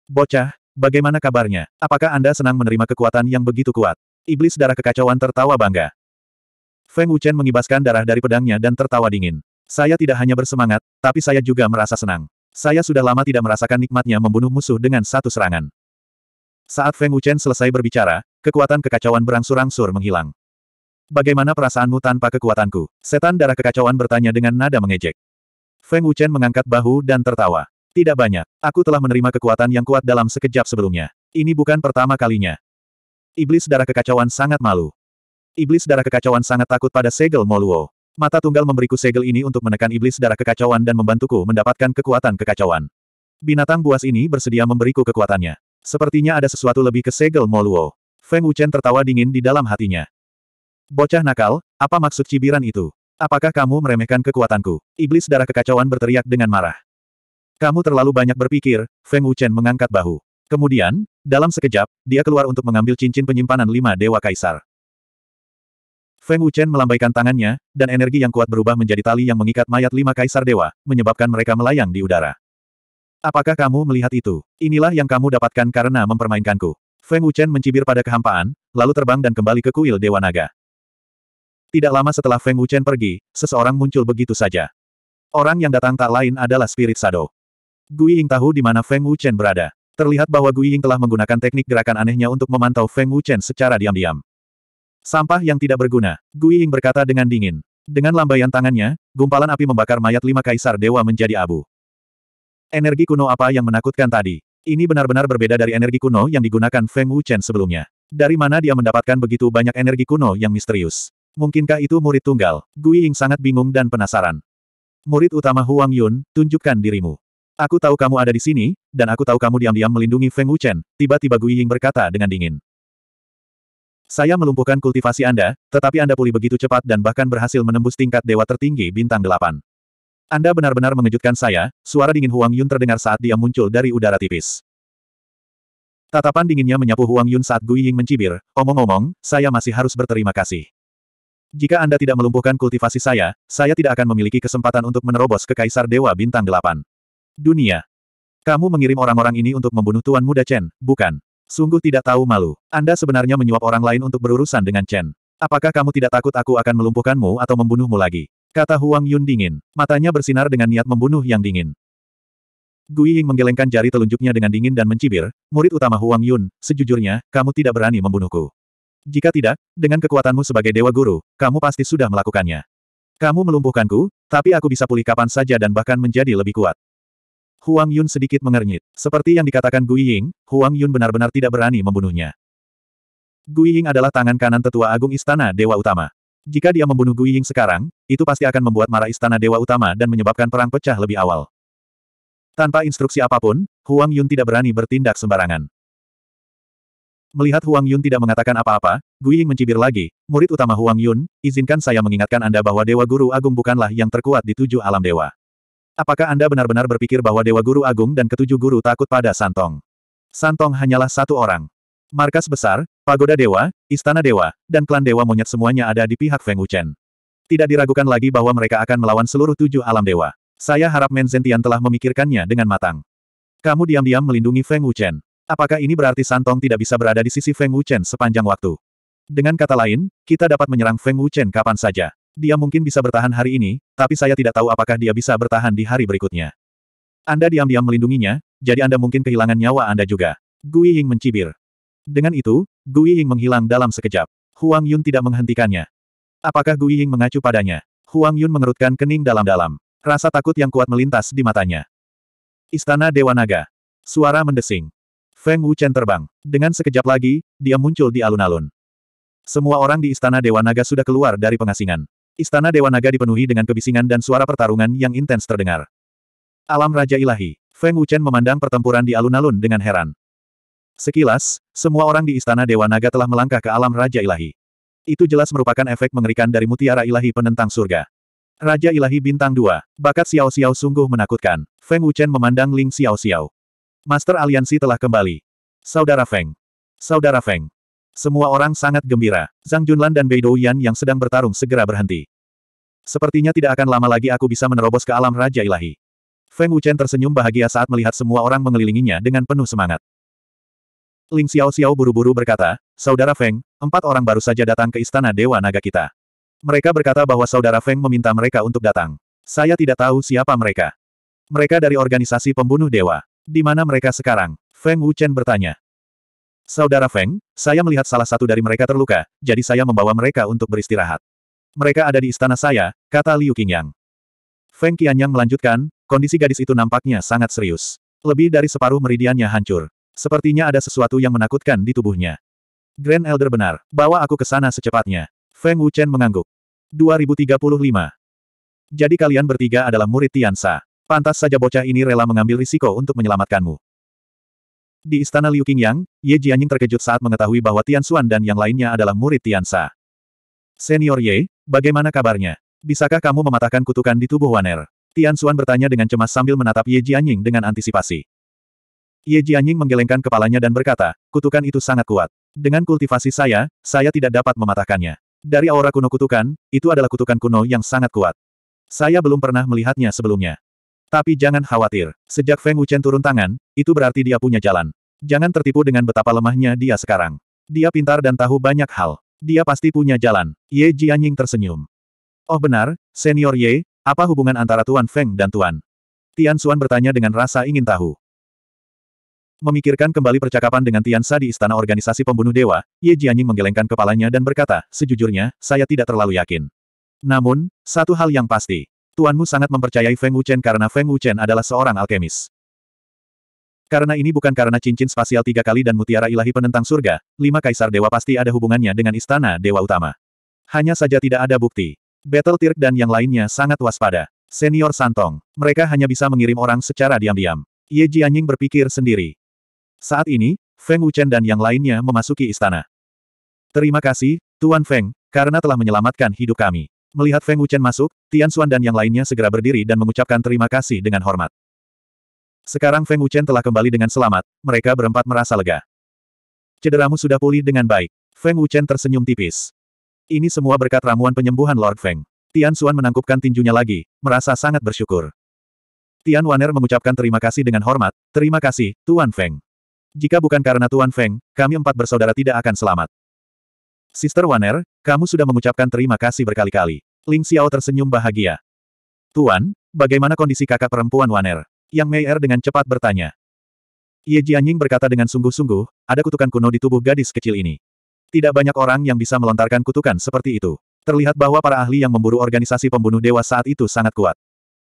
Bocah, bagaimana kabarnya? Apakah Anda senang menerima kekuatan yang begitu kuat? Iblis darah kekacauan tertawa bangga. Feng Wuchen mengibaskan darah dari pedangnya dan tertawa dingin. Saya tidak hanya bersemangat, tapi saya juga merasa senang. Saya sudah lama tidak merasakan nikmatnya membunuh musuh dengan satu serangan. Saat Feng Wuchen selesai berbicara, kekuatan kekacauan berangsur-angsur menghilang. Bagaimana perasaanmu tanpa kekuatanku? Setan darah kekacauan bertanya dengan nada mengejek. Feng Wuchen mengangkat bahu dan tertawa. Tidak banyak. Aku telah menerima kekuatan yang kuat dalam sekejap sebelumnya. Ini bukan pertama kalinya. Iblis darah kekacauan sangat malu. Iblis darah kekacauan sangat takut pada segel Moluo. Mata tunggal memberiku segel ini untuk menekan iblis darah kekacauan dan membantuku mendapatkan kekuatan kekacauan. Binatang buas ini bersedia memberiku kekuatannya. Sepertinya ada sesuatu lebih ke segel Moluo. Feng Wuchen tertawa dingin di dalam hatinya. Bocah nakal, apa maksud cibiran itu? Apakah kamu meremehkan kekuatanku? Iblis darah kekacauan berteriak dengan marah. Kamu terlalu banyak berpikir, Feng Wuchen mengangkat bahu. Kemudian, dalam sekejap, dia keluar untuk mengambil cincin penyimpanan lima Dewa Kaisar. Feng Wuchen melambaikan tangannya, dan energi yang kuat berubah menjadi tali yang mengikat mayat lima Kaisar Dewa, menyebabkan mereka melayang di udara. Apakah kamu melihat itu? Inilah yang kamu dapatkan karena mempermainkanku. Feng Wuchen mencibir pada kehampaan, lalu terbang dan kembali ke kuil Dewa Naga. Tidak lama setelah Feng Wuchen pergi, seseorang muncul begitu saja. Orang yang datang tak lain adalah Spirit Shadow. Gui Ying tahu di mana Feng Wuchen berada. Terlihat bahwa Gui Ying telah menggunakan teknik gerakan anehnya untuk memantau Feng Wuchen secara diam-diam. Sampah yang tidak berguna, Gui Ying berkata dengan dingin. Dengan lambaian tangannya, gumpalan api membakar mayat lima kaisar dewa menjadi abu. Energi kuno apa yang menakutkan tadi? Ini benar-benar berbeda dari energi kuno yang digunakan Feng Wuchen sebelumnya. Dari mana dia mendapatkan begitu banyak energi kuno yang misterius? Mungkinkah itu murid tunggal? Gui Ying sangat bingung dan penasaran. Murid utama Huang Yun, tunjukkan dirimu. Aku tahu kamu ada di sini, dan aku tahu kamu diam-diam melindungi Feng Wuchen, tiba-tiba Gui Ying berkata dengan dingin. Saya melumpuhkan kultivasi Anda, tetapi Anda pulih begitu cepat dan bahkan berhasil menembus tingkat dewa tertinggi bintang delapan. Anda benar-benar mengejutkan saya, suara dingin Huang Yun terdengar saat dia muncul dari udara tipis. Tatapan dinginnya menyapu Huang Yun saat Gui Ying mencibir, omong-omong, saya masih harus berterima kasih. Jika Anda tidak melumpuhkan kultivasi saya, saya tidak akan memiliki kesempatan untuk menerobos ke Kaisar Dewa Bintang Delapan. Dunia. Kamu mengirim orang-orang ini untuk membunuh Tuan Muda Chen, bukan? Sungguh tidak tahu malu. Anda sebenarnya menyuap orang lain untuk berurusan dengan Chen. Apakah kamu tidak takut aku akan melumpuhkanmu atau membunuhmu lagi? Kata Huang Yun dingin. Matanya bersinar dengan niat membunuh yang dingin. Gui Ying menggelengkan jari telunjuknya dengan dingin dan mencibir, murid utama Huang Yun, sejujurnya, kamu tidak berani membunuhku. Jika tidak, dengan kekuatanmu sebagai Dewa Guru, kamu pasti sudah melakukannya. Kamu melumpuhkanku, tapi aku bisa pulih kapan saja dan bahkan menjadi lebih kuat. Huang Yun sedikit mengernyit. Seperti yang dikatakan Gui Ying, Huang Yun benar-benar tidak berani membunuhnya. Gui Ying adalah tangan kanan tetua agung istana Dewa Utama. Jika dia membunuh Gui Ying sekarang, itu pasti akan membuat marah istana Dewa Utama dan menyebabkan perang pecah lebih awal. Tanpa instruksi apapun, Huang Yun tidak berani bertindak sembarangan. Melihat Huang Yun tidak mengatakan apa-apa, Gui mencibir lagi, murid utama Huang Yun, izinkan saya mengingatkan Anda bahwa Dewa Guru Agung bukanlah yang terkuat di tujuh alam dewa. Apakah Anda benar-benar berpikir bahwa Dewa Guru Agung dan ketujuh guru takut pada Santong? Santong hanyalah satu orang. Markas besar, pagoda dewa, istana dewa, dan klan dewa monyet semuanya ada di pihak Feng Wuchen. Tidak diragukan lagi bahwa mereka akan melawan seluruh tujuh alam dewa. Saya harap Menzentian telah memikirkannya dengan matang. Kamu diam-diam melindungi Feng Wuchen. Apakah ini berarti Santong tidak bisa berada di sisi Feng Wuchen sepanjang waktu? Dengan kata lain, kita dapat menyerang Feng Wuchen kapan saja. Dia mungkin bisa bertahan hari ini, tapi saya tidak tahu apakah dia bisa bertahan di hari berikutnya. Anda diam-diam melindunginya, jadi Anda mungkin kehilangan nyawa Anda juga. Gui Ying mencibir. Dengan itu, Gui Ying menghilang dalam sekejap. Huang Yun tidak menghentikannya. Apakah Gui Ying mengacu padanya? Huang Yun mengerutkan kening dalam-dalam. Rasa takut yang kuat melintas di matanya. Istana Dewa Naga. Suara mendesing. Feng Wuchen terbang. Dengan sekejap lagi, dia muncul di alun-alun. Semua orang di Istana Dewa Naga sudah keluar dari pengasingan. Istana Dewa Naga dipenuhi dengan kebisingan dan suara pertarungan yang intens terdengar. Alam Raja Ilahi, Feng Wuchen memandang pertempuran di alun-alun dengan heran. Sekilas, semua orang di Istana Dewa Naga telah melangkah ke alam Raja Ilahi. Itu jelas merupakan efek mengerikan dari mutiara ilahi penentang surga. Raja Ilahi Bintang 2, bakat Xiao Xiao sungguh menakutkan. Feng Wuchen memandang Ling Xiao Xiao. Master Aliansi telah kembali. Saudara Feng. Saudara Feng. Semua orang sangat gembira. Zhang Junlan dan Bei Douyan yang sedang bertarung segera berhenti. Sepertinya tidak akan lama lagi aku bisa menerobos ke alam Raja Ilahi. Feng Wuchen tersenyum bahagia saat melihat semua orang mengelilinginya dengan penuh semangat. Ling Xiao Xiao buru-buru berkata, Saudara Feng, empat orang baru saja datang ke Istana Dewa Naga kita. Mereka berkata bahwa Saudara Feng meminta mereka untuk datang. Saya tidak tahu siapa mereka. Mereka dari organisasi pembunuh dewa. Di mana mereka sekarang? Feng Wuchen bertanya. Saudara Feng, saya melihat salah satu dari mereka terluka, jadi saya membawa mereka untuk beristirahat. Mereka ada di istana saya, kata Liu Qingyang. Feng Qianyang melanjutkan, kondisi gadis itu nampaknya sangat serius. Lebih dari separuh meridiannya hancur. Sepertinya ada sesuatu yang menakutkan di tubuhnya. Grand Elder benar, bawa aku ke sana secepatnya. Feng Wuchen mengangguk. 2035. Jadi kalian bertiga adalah murid Tian Sa. Pantas saja bocah ini rela mengambil risiko untuk menyelamatkanmu. Di istana Liu Qingyang, Ye Jianying terkejut saat mengetahui bahwa Tian Xuan dan yang lainnya adalah murid Tian Sa. Senior Ye, bagaimana kabarnya? Bisakah kamu mematahkan kutukan di tubuh Waner? Tian Xuan bertanya dengan cemas sambil menatap Ye Jianying dengan antisipasi. Ye Jianying menggelengkan kepalanya dan berkata, kutukan itu sangat kuat. Dengan kultivasi saya, saya tidak dapat mematahkannya. Dari aura kuno kutukan, itu adalah kutukan kuno yang sangat kuat. Saya belum pernah melihatnya sebelumnya. Tapi jangan khawatir, sejak Feng Wuchen turun tangan, itu berarti dia punya jalan. Jangan tertipu dengan betapa lemahnya dia sekarang. Dia pintar dan tahu banyak hal. Dia pasti punya jalan. Ye Jianying tersenyum. Oh benar, senior Ye, apa hubungan antara Tuan Feng dan Tuan? Tian Xuan bertanya dengan rasa ingin tahu. Memikirkan kembali percakapan dengan Tian Sa di Istana Organisasi Pembunuh Dewa, Ye Jianying menggelengkan kepalanya dan berkata, sejujurnya, saya tidak terlalu yakin. Namun, satu hal yang pasti. Tuanmu sangat mempercayai Feng Wuchen karena Feng Wuchen adalah seorang alkemis. Karena ini bukan karena cincin spasial tiga kali dan mutiara ilahi penentang surga, lima kaisar dewa pasti ada hubungannya dengan istana dewa utama. Hanya saja tidak ada bukti. Battle Tirk dan yang lainnya sangat waspada. Senior Santong, mereka hanya bisa mengirim orang secara diam-diam. Ye Jianying berpikir sendiri. Saat ini, Feng Wuchen dan yang lainnya memasuki istana. Terima kasih, Tuan Feng, karena telah menyelamatkan hidup kami. Melihat Feng Wuchen masuk, Tian Xuan dan yang lainnya segera berdiri dan mengucapkan terima kasih dengan hormat. Sekarang Feng Wuchen telah kembali dengan selamat, mereka berempat merasa lega. Cederamu sudah pulih dengan baik. Feng Wuchen tersenyum tipis. Ini semua berkat ramuan penyembuhan Lord Feng. Tian Xuan menangkupkan tinjunya lagi, merasa sangat bersyukur. Tian Waner mengucapkan terima kasih dengan hormat, terima kasih, Tuan Feng. Jika bukan karena Tuan Feng, kami empat bersaudara tidak akan selamat. Sister Waner, kamu sudah mengucapkan terima kasih berkali-kali. Ling Xiao tersenyum bahagia. Tuan, bagaimana kondisi kakak perempuan Waner? Yang Meier dengan cepat bertanya. Ye Jianying berkata dengan sungguh-sungguh, ada kutukan kuno di tubuh gadis kecil ini. Tidak banyak orang yang bisa melontarkan kutukan seperti itu. Terlihat bahwa para ahli yang memburu organisasi pembunuh dewa saat itu sangat kuat.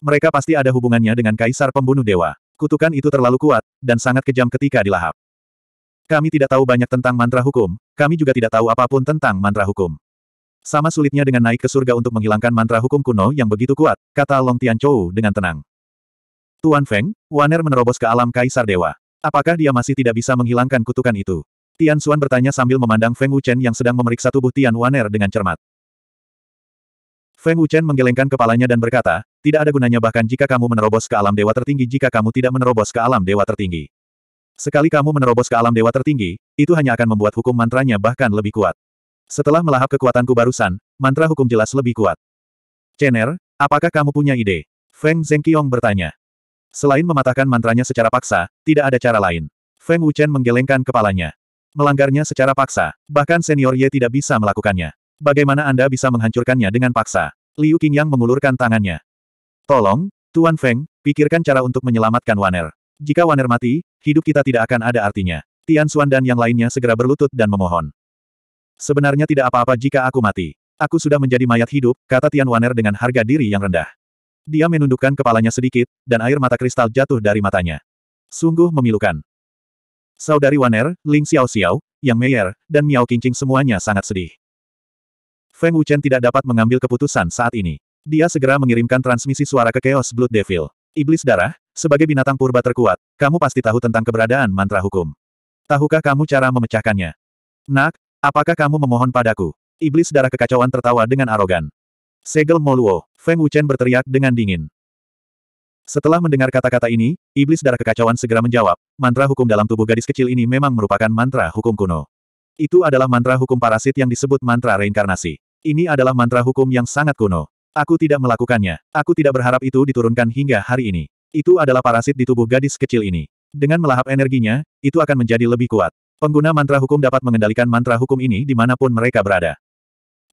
Mereka pasti ada hubungannya dengan kaisar pembunuh dewa. Kutukan itu terlalu kuat, dan sangat kejam ketika dilahap. Kami tidak tahu banyak tentang mantra hukum, kami juga tidak tahu apapun tentang mantra hukum. Sama sulitnya dengan naik ke surga untuk menghilangkan mantra hukum kuno yang begitu kuat, kata Long Tian Tianchou dengan tenang. Tuan Feng, Waner menerobos ke alam Kaisar Dewa. Apakah dia masih tidak bisa menghilangkan kutukan itu? Tian Xuan bertanya sambil memandang Feng Wuchen yang sedang memeriksa tubuh Tian Waner dengan cermat. Feng Wuchen menggelengkan kepalanya dan berkata, tidak ada gunanya bahkan jika kamu menerobos ke alam dewa tertinggi jika kamu tidak menerobos ke alam dewa tertinggi. Sekali kamu menerobos ke alam dewa tertinggi, itu hanya akan membuat hukum mantranya bahkan lebih kuat. Setelah melahap kekuatanku barusan, mantra hukum jelas lebih kuat. Chen'er, apakah kamu punya ide? Feng Zhengqiong bertanya. Selain mematahkan mantranya secara paksa, tidak ada cara lain. Feng Wuchen menggelengkan kepalanya. Melanggarnya secara paksa, bahkan senior Ye tidak bisa melakukannya. Bagaimana Anda bisa menghancurkannya dengan paksa? Liu Qingyang mengulurkan tangannya. Tolong, Tuan Feng, pikirkan cara untuk menyelamatkan Waner. Jika Waner mati, hidup kita tidak akan ada artinya. Tian Xuan dan yang lainnya segera berlutut dan memohon. Sebenarnya tidak apa-apa jika aku mati. Aku sudah menjadi mayat hidup, kata Tian Waner dengan harga diri yang rendah. Dia menundukkan kepalanya sedikit, dan air mata kristal jatuh dari matanya. Sungguh memilukan. Saudari Waner, Ling Xiao Xiao, Yang Meier, dan Miao Qingqing semuanya sangat sedih. Feng Wuchen tidak dapat mengambil keputusan saat ini. Dia segera mengirimkan transmisi suara ke Chaos Blood Devil. Iblis darah, sebagai binatang purba terkuat, kamu pasti tahu tentang keberadaan mantra hukum. Tahukah kamu cara memecahkannya? Nak, apakah kamu memohon padaku? Iblis darah kekacauan tertawa dengan arogan. Segel Moluo, Feng Wuchen berteriak dengan dingin. Setelah mendengar kata-kata ini, iblis darah kekacauan segera menjawab, mantra hukum dalam tubuh gadis kecil ini memang merupakan mantra hukum kuno. Itu adalah mantra hukum parasit yang disebut mantra reinkarnasi. Ini adalah mantra hukum yang sangat kuno. Aku tidak melakukannya. Aku tidak berharap itu diturunkan hingga hari ini. Itu adalah parasit di tubuh gadis kecil ini. Dengan melahap energinya, itu akan menjadi lebih kuat. Pengguna mantra hukum dapat mengendalikan mantra hukum ini dimanapun mereka berada.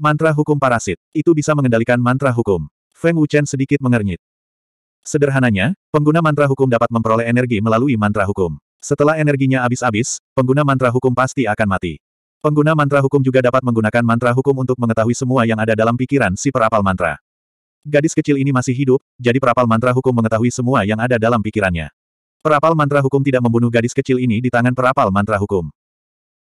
Mantra hukum parasit. Itu bisa mengendalikan mantra hukum. Feng Wuchen sedikit mengernyit. Sederhananya, pengguna mantra hukum dapat memperoleh energi melalui mantra hukum. Setelah energinya habis-habis, pengguna mantra hukum pasti akan mati. Pengguna mantra hukum juga dapat menggunakan mantra hukum untuk mengetahui semua yang ada dalam pikiran si perapal mantra. Gadis kecil ini masih hidup, jadi perapal mantra hukum mengetahui semua yang ada dalam pikirannya. Perapal mantra hukum tidak membunuh gadis kecil ini di tangan perapal mantra hukum.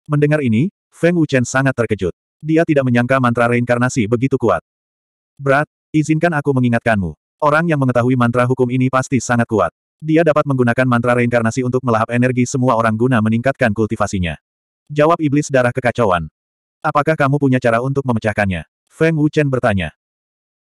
Mendengar ini, Feng Wuchen sangat terkejut. Dia tidak menyangka mantra reinkarnasi begitu kuat. Berat, izinkan aku mengingatkanmu. Orang yang mengetahui mantra hukum ini pasti sangat kuat. Dia dapat menggunakan mantra reinkarnasi untuk melahap energi semua orang guna meningkatkan kultivasinya. Jawab iblis darah kekacauan. Apakah kamu punya cara untuk memecahkannya? Feng Wuchen bertanya.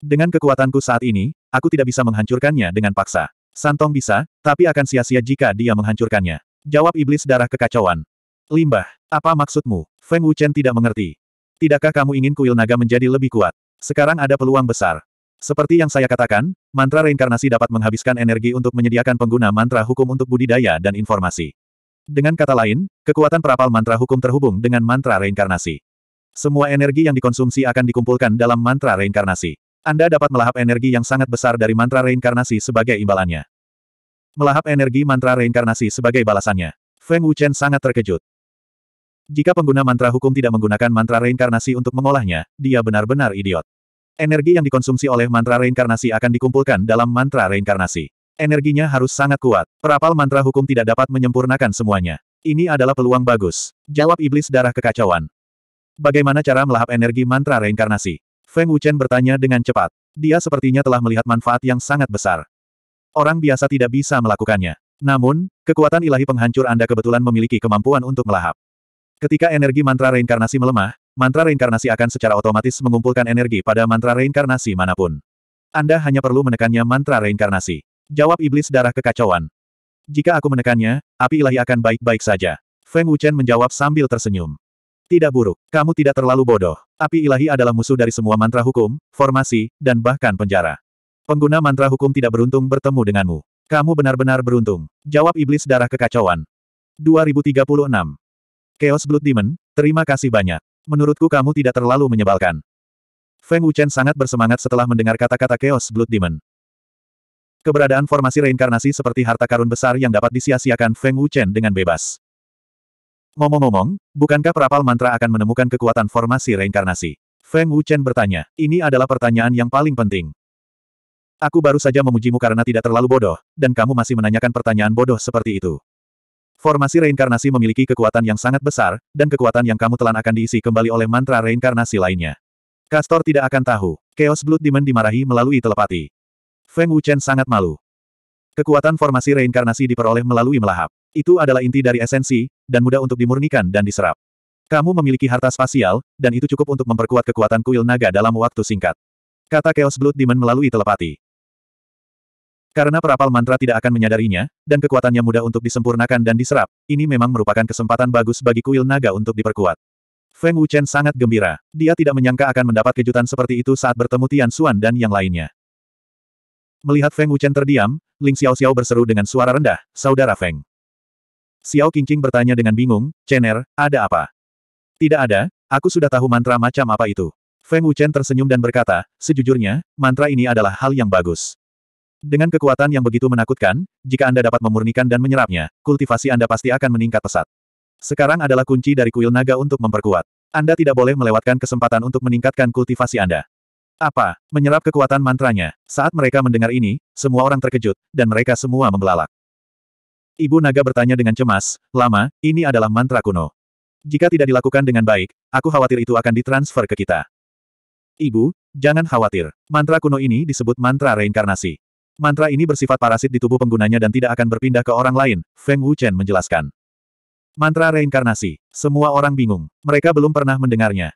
Dengan kekuatanku saat ini, aku tidak bisa menghancurkannya dengan paksa. Santong bisa, tapi akan sia-sia jika dia menghancurkannya. Jawab iblis darah kekacauan. Limbah, apa maksudmu? Feng Wuchen tidak mengerti. Tidakkah kamu ingin kuil naga menjadi lebih kuat? Sekarang ada peluang besar. Seperti yang saya katakan, mantra reinkarnasi dapat menghabiskan energi untuk menyediakan pengguna mantra hukum untuk budidaya dan informasi. Dengan kata lain, kekuatan perapal mantra hukum terhubung dengan mantra reinkarnasi. Semua energi yang dikonsumsi akan dikumpulkan dalam mantra reinkarnasi. Anda dapat melahap energi yang sangat besar dari mantra reinkarnasi sebagai imbalannya. Melahap energi mantra reinkarnasi sebagai balasannya. Feng Wuchen sangat terkejut. Jika pengguna mantra hukum tidak menggunakan mantra reinkarnasi untuk mengolahnya, dia benar-benar idiot. Energi yang dikonsumsi oleh mantra reinkarnasi akan dikumpulkan dalam mantra reinkarnasi. Energinya harus sangat kuat. Perapal mantra hukum tidak dapat menyempurnakan semuanya. Ini adalah peluang bagus. Jawab iblis darah kekacauan. Bagaimana cara melahap energi mantra reinkarnasi? Feng Wuchen bertanya dengan cepat. Dia sepertinya telah melihat manfaat yang sangat besar. Orang biasa tidak bisa melakukannya. Namun, kekuatan ilahi penghancur Anda kebetulan memiliki kemampuan untuk melahap. Ketika energi mantra reinkarnasi melemah, mantra reinkarnasi akan secara otomatis mengumpulkan energi pada mantra reinkarnasi manapun. Anda hanya perlu menekannya mantra reinkarnasi. Jawab iblis darah kekacauan. Jika aku menekannya, api ilahi akan baik-baik saja. Feng Wuchen menjawab sambil tersenyum. Tidak buruk. Kamu tidak terlalu bodoh. Api ilahi adalah musuh dari semua mantra hukum, formasi, dan bahkan penjara. Pengguna mantra hukum tidak beruntung bertemu denganmu. Kamu benar-benar beruntung. Jawab iblis darah kekacauan. 2036. Chaos Blood Demon, terima kasih banyak. Menurutku kamu tidak terlalu menyebalkan. Feng Wuchen sangat bersemangat setelah mendengar kata-kata Chaos Blood Demon. Keberadaan formasi reinkarnasi seperti harta karun besar yang dapat disia-siakan Feng Wuchen dengan bebas. Ngomong-ngomong, bukankah perapal mantra akan menemukan kekuatan formasi reinkarnasi? Feng Wuchen bertanya. Ini adalah pertanyaan yang paling penting. Aku baru saja memujimu karena tidak terlalu bodoh, dan kamu masih menanyakan pertanyaan bodoh seperti itu. Formasi reinkarnasi memiliki kekuatan yang sangat besar, dan kekuatan yang kamu telan akan diisi kembali oleh mantra reinkarnasi lainnya. Kastor tidak akan tahu. Chaos Blood Demon dimarahi melalui telepati. Feng Wuchen sangat malu. Kekuatan formasi reinkarnasi diperoleh melalui melahap. Itu adalah inti dari esensi, dan mudah untuk dimurnikan dan diserap. Kamu memiliki harta spasial, dan itu cukup untuk memperkuat kekuatan kuil naga dalam waktu singkat. Kata Chaos Blood Demon melalui telepati. Karena perapal mantra tidak akan menyadarinya, dan kekuatannya mudah untuk disempurnakan dan diserap, ini memang merupakan kesempatan bagus bagi kuil naga untuk diperkuat. Feng Wuchen sangat gembira. Dia tidak menyangka akan mendapat kejutan seperti itu saat bertemu Tian Xuan dan yang lainnya. Melihat Feng Wuchen terdiam, Ling Xiao Xiao berseru dengan suara rendah, Saudara Feng. Xiao Qingqing bertanya dengan bingung, Chen'er, ada apa? Tidak ada, aku sudah tahu mantra macam apa itu. Feng Wuchen tersenyum dan berkata, sejujurnya, mantra ini adalah hal yang bagus. Dengan kekuatan yang begitu menakutkan, jika Anda dapat memurnikan dan menyerapnya, kultivasi Anda pasti akan meningkat pesat. Sekarang adalah kunci dari kuil naga untuk memperkuat. Anda tidak boleh melewatkan kesempatan untuk meningkatkan kultivasi Anda. Apa? Menyerap kekuatan mantranya. Saat mereka mendengar ini, semua orang terkejut, dan mereka semua membelalak. Ibu naga bertanya dengan cemas, lama, ini adalah mantra kuno. Jika tidak dilakukan dengan baik, aku khawatir itu akan ditransfer ke kita. Ibu, jangan khawatir. Mantra kuno ini disebut mantra reinkarnasi. Mantra ini bersifat parasit di tubuh penggunanya dan tidak akan berpindah ke orang lain, Feng Wuchen menjelaskan. Mantra reinkarnasi. Semua orang bingung. Mereka belum pernah mendengarnya.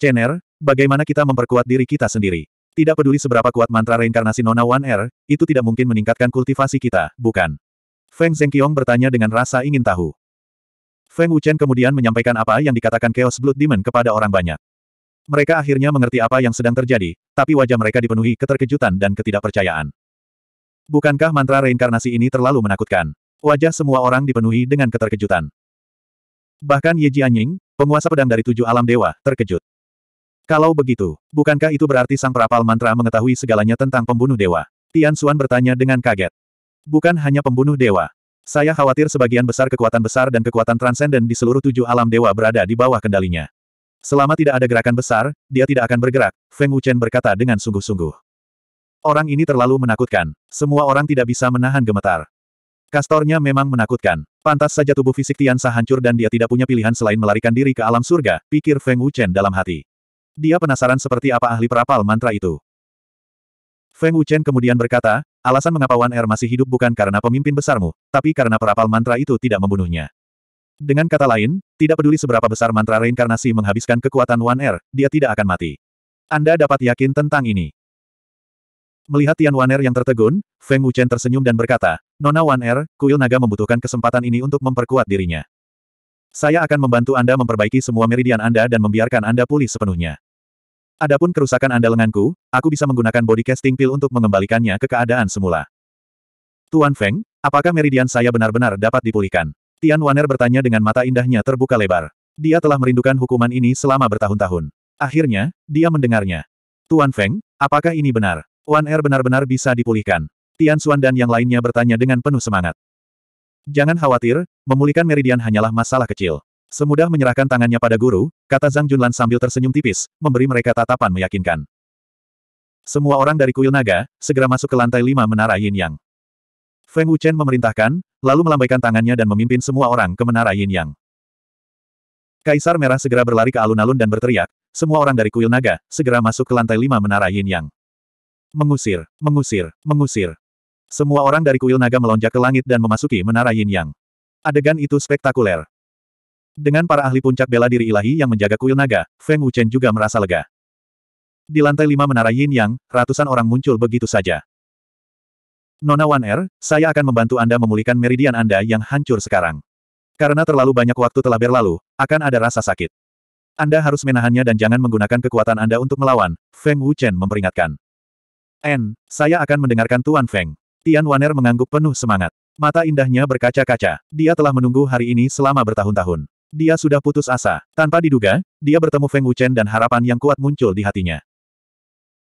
Er, bagaimana kita memperkuat diri kita sendiri? Tidak peduli seberapa kuat mantra reinkarnasi Nona One Air, itu tidak mungkin meningkatkan kultivasi kita, bukan? Feng Zhengqiong bertanya dengan rasa ingin tahu. Feng Wuchen kemudian menyampaikan apa yang dikatakan Chaos Blood Demon kepada orang banyak. Mereka akhirnya mengerti apa yang sedang terjadi, tapi wajah mereka dipenuhi keterkejutan dan ketidakpercayaan. Bukankah mantra reinkarnasi ini terlalu menakutkan? Wajah semua orang dipenuhi dengan keterkejutan. Bahkan Ye Jianying, penguasa pedang dari tujuh alam dewa, terkejut. Kalau begitu, bukankah itu berarti sang perapal mantra mengetahui segalanya tentang pembunuh dewa? Tian Xuan bertanya dengan kaget. Bukan hanya pembunuh dewa. Saya khawatir sebagian besar kekuatan besar dan kekuatan transenden di seluruh tujuh alam dewa berada di bawah kendalinya. Selama tidak ada gerakan besar, dia tidak akan bergerak, Feng Wuchen berkata dengan sungguh-sungguh. Orang ini terlalu menakutkan. Semua orang tidak bisa menahan gemetar. Kastornya memang menakutkan. Pantas saja tubuh fisik Tiansa hancur dan dia tidak punya pilihan selain melarikan diri ke alam surga, pikir Feng Wuchen dalam hati. Dia penasaran seperti apa ahli perapal mantra itu. Feng Wuchen kemudian berkata, Alasan mengapa Wan Er masih hidup bukan karena pemimpin besarmu, tapi karena perapal mantra itu tidak membunuhnya. Dengan kata lain, tidak peduli seberapa besar mantra reinkarnasi menghabiskan kekuatan Wan Er, dia tidak akan mati. Anda dapat yakin tentang ini. Melihat Tian Wan Er yang tertegun, Feng Wuchen tersenyum dan berkata, Nona Wan Er, kuil naga membutuhkan kesempatan ini untuk memperkuat dirinya. Saya akan membantu Anda memperbaiki semua meridian Anda dan membiarkan Anda pulih sepenuhnya. Adapun kerusakan anda lenganku, aku bisa menggunakan body casting pil untuk mengembalikannya ke keadaan semula. Tuan Feng, apakah meridian saya benar-benar dapat dipulihkan? Tian Waner bertanya dengan mata indahnya terbuka lebar. Dia telah merindukan hukuman ini selama bertahun-tahun. Akhirnya, dia mendengarnya. Tuan Feng, apakah ini benar? Wan Er benar-benar bisa dipulihkan. Tian Xuan dan yang lainnya bertanya dengan penuh semangat. Jangan khawatir, memulihkan meridian hanyalah masalah kecil. Semudah menyerahkan tangannya pada guru, kata Zhang Junlan sambil tersenyum tipis, memberi mereka tatapan meyakinkan. Semua orang dari kuil naga, segera masuk ke lantai lima menara Yin Yang. Feng Wuchen memerintahkan, lalu melambaikan tangannya dan memimpin semua orang ke menara Yin Yang. Kaisar Merah segera berlari ke alun-alun dan berteriak, semua orang dari kuil naga, segera masuk ke lantai lima menara Yin Yang. Mengusir, mengusir, mengusir. Semua orang dari kuil naga melonjak ke langit dan memasuki menara Yin Yang. Adegan itu spektakuler. Dengan para ahli puncak bela diri ilahi yang menjaga kuil naga, Feng Wuchen juga merasa lega. Di lantai lima menara Yin Yang, ratusan orang muncul begitu saja. Nona Wan Er, saya akan membantu Anda memulihkan meridian Anda yang hancur sekarang. Karena terlalu banyak waktu telah berlalu, akan ada rasa sakit. Anda harus menahannya dan jangan menggunakan kekuatan Anda untuk melawan, Feng Wuchen memperingatkan. N, saya akan mendengarkan Tuan Feng. Tian Wan Er mengangguk penuh semangat. Mata indahnya berkaca-kaca. Dia telah menunggu hari ini selama bertahun-tahun dia sudah putus asa. Tanpa diduga, dia bertemu Feng Wuchen dan harapan yang kuat muncul di hatinya.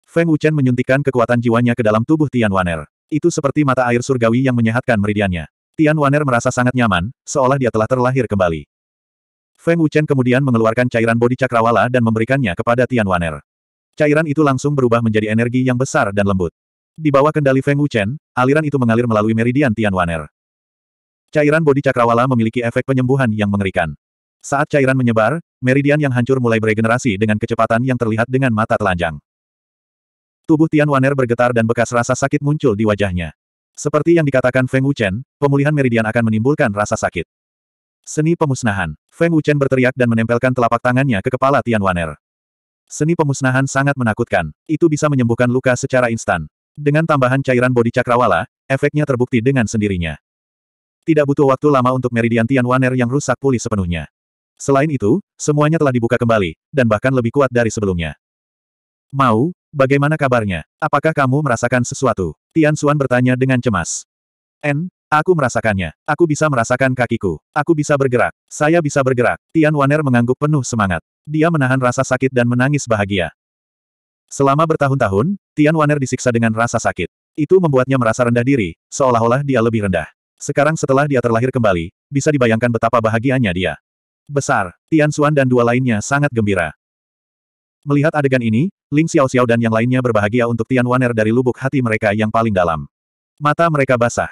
Feng Wuchen menyuntikkan kekuatan jiwanya ke dalam tubuh Tian Waner. Itu seperti mata air surgawi yang menyehatkan meridiannya. Tian Waner merasa sangat nyaman, seolah dia telah terlahir kembali. Feng Wuchen kemudian mengeluarkan cairan bodi cakrawala dan memberikannya kepada Tian Waner. Cairan itu langsung berubah menjadi energi yang besar dan lembut. Di bawah kendali Feng Wuchen, aliran itu mengalir melalui meridian Tian Waner. Cairan bodi cakrawala memiliki efek penyembuhan yang mengerikan. Saat cairan menyebar, meridian yang hancur mulai beregenerasi dengan kecepatan yang terlihat dengan mata telanjang. Tubuh Tian Waner bergetar dan bekas rasa sakit muncul di wajahnya. Seperti yang dikatakan Feng Wuchen, pemulihan meridian akan menimbulkan rasa sakit. Seni pemusnahan. Feng Wuchen berteriak dan menempelkan telapak tangannya ke kepala Tian Waner. Seni pemusnahan sangat menakutkan. Itu bisa menyembuhkan luka secara instan. Dengan tambahan cairan bodi cakrawala, efeknya terbukti dengan sendirinya. Tidak butuh waktu lama untuk meridian Tian Waner yang rusak pulih sepenuhnya. Selain itu, semuanya telah dibuka kembali, dan bahkan lebih kuat dari sebelumnya. Mau, bagaimana kabarnya? Apakah kamu merasakan sesuatu? Tian Xuan bertanya dengan cemas. N, aku merasakannya. Aku bisa merasakan kakiku. Aku bisa bergerak. Saya bisa bergerak. Tian Waner mengangguk penuh semangat. Dia menahan rasa sakit dan menangis bahagia. Selama bertahun-tahun, Tian Waner disiksa dengan rasa sakit. Itu membuatnya merasa rendah diri, seolah-olah dia lebih rendah. Sekarang setelah dia terlahir kembali, bisa dibayangkan betapa bahagianya dia. Besar, Tian Xuan dan dua lainnya sangat gembira. Melihat adegan ini, Ling Xiao Xiao dan yang lainnya berbahagia untuk Tian Waner dari lubuk hati mereka yang paling dalam. Mata mereka basah.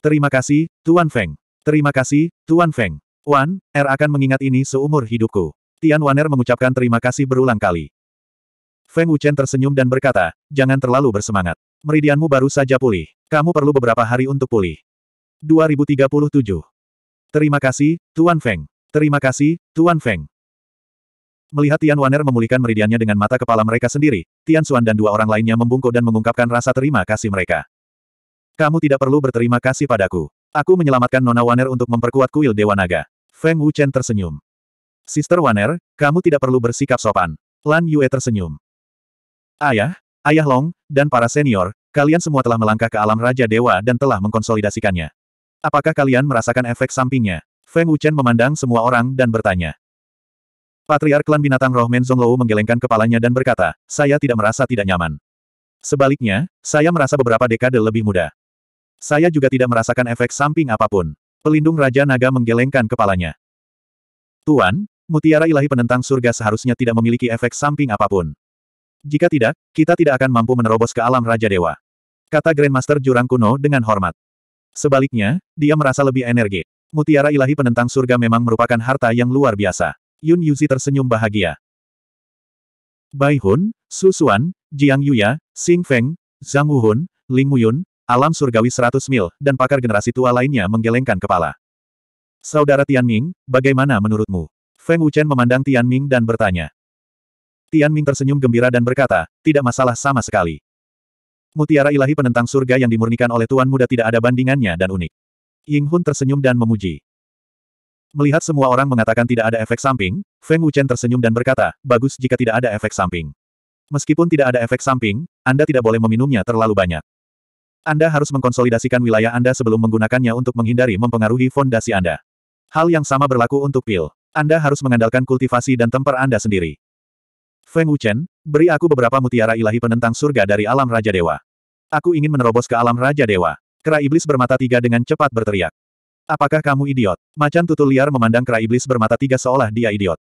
Terima kasih, Tuan Feng. Terima kasih, Tuan Feng. Wan, Er akan mengingat ini seumur hidupku. Tian Waner mengucapkan terima kasih berulang kali. Feng Wuchen tersenyum dan berkata, jangan terlalu bersemangat. Meridianmu baru saja pulih. Kamu perlu beberapa hari untuk pulih. 2037. Terima kasih, Tuan Feng. Terima kasih, Tuan Feng. Melihat Tian Waner memulihkan meridiannya dengan mata kepala mereka sendiri, Tian Xuan dan dua orang lainnya membungkuk dan mengungkapkan rasa terima kasih mereka. Kamu tidak perlu berterima kasih padaku. Aku menyelamatkan Nona Waner untuk memperkuat kuil Dewa Naga. Feng Wuchen tersenyum. Sister Waner, kamu tidak perlu bersikap sopan. Lan Yue tersenyum. Ayah, Ayah Long, dan para senior, kalian semua telah melangkah ke alam Raja Dewa dan telah mengkonsolidasikannya. Apakah kalian merasakan efek sampingnya? Feng Wuchen memandang semua orang dan bertanya. Patriark klan binatang roh Menzong Lou menggelengkan kepalanya dan berkata, saya tidak merasa tidak nyaman. Sebaliknya, saya merasa beberapa dekade lebih muda. Saya juga tidak merasakan efek samping apapun. Pelindung Raja Naga menggelengkan kepalanya. Tuan, mutiara ilahi penentang surga seharusnya tidak memiliki efek samping apapun. Jika tidak, kita tidak akan mampu menerobos ke alam Raja Dewa. Kata Grandmaster Jurang Kuno dengan hormat. Sebaliknya, dia merasa lebih energik. Mutiara ilahi penentang surga memang merupakan harta yang luar biasa. Yun Yuzi tersenyum bahagia. Bai Hun, Su Suan, Jiang Yuya, Xing Feng, Zhang Wuhun, Ling Muyun, alam surgawi 100 mil, dan pakar generasi tua lainnya menggelengkan kepala. Saudara Tian Ming, bagaimana menurutmu? Feng Wuchen memandang Tian Ming dan bertanya. Tian Ming tersenyum gembira dan berkata, tidak masalah sama sekali. Mutiara ilahi penentang surga yang dimurnikan oleh Tuan Muda tidak ada bandingannya dan unik. Ying Hun tersenyum dan memuji. Melihat semua orang mengatakan tidak ada efek samping, Feng Wuchen tersenyum dan berkata, bagus jika tidak ada efek samping. Meskipun tidak ada efek samping, Anda tidak boleh meminumnya terlalu banyak. Anda harus mengkonsolidasikan wilayah Anda sebelum menggunakannya untuk menghindari mempengaruhi fondasi Anda. Hal yang sama berlaku untuk pil. Anda harus mengandalkan kultivasi dan temper Anda sendiri. Feng Wuchen, beri aku beberapa mutiara ilahi penentang surga dari alam Raja Dewa. Aku ingin menerobos ke alam Raja Dewa. Kera iblis bermata tiga dengan cepat berteriak. Apakah kamu idiot? Macan tutul liar memandang kera iblis bermata tiga seolah dia idiot.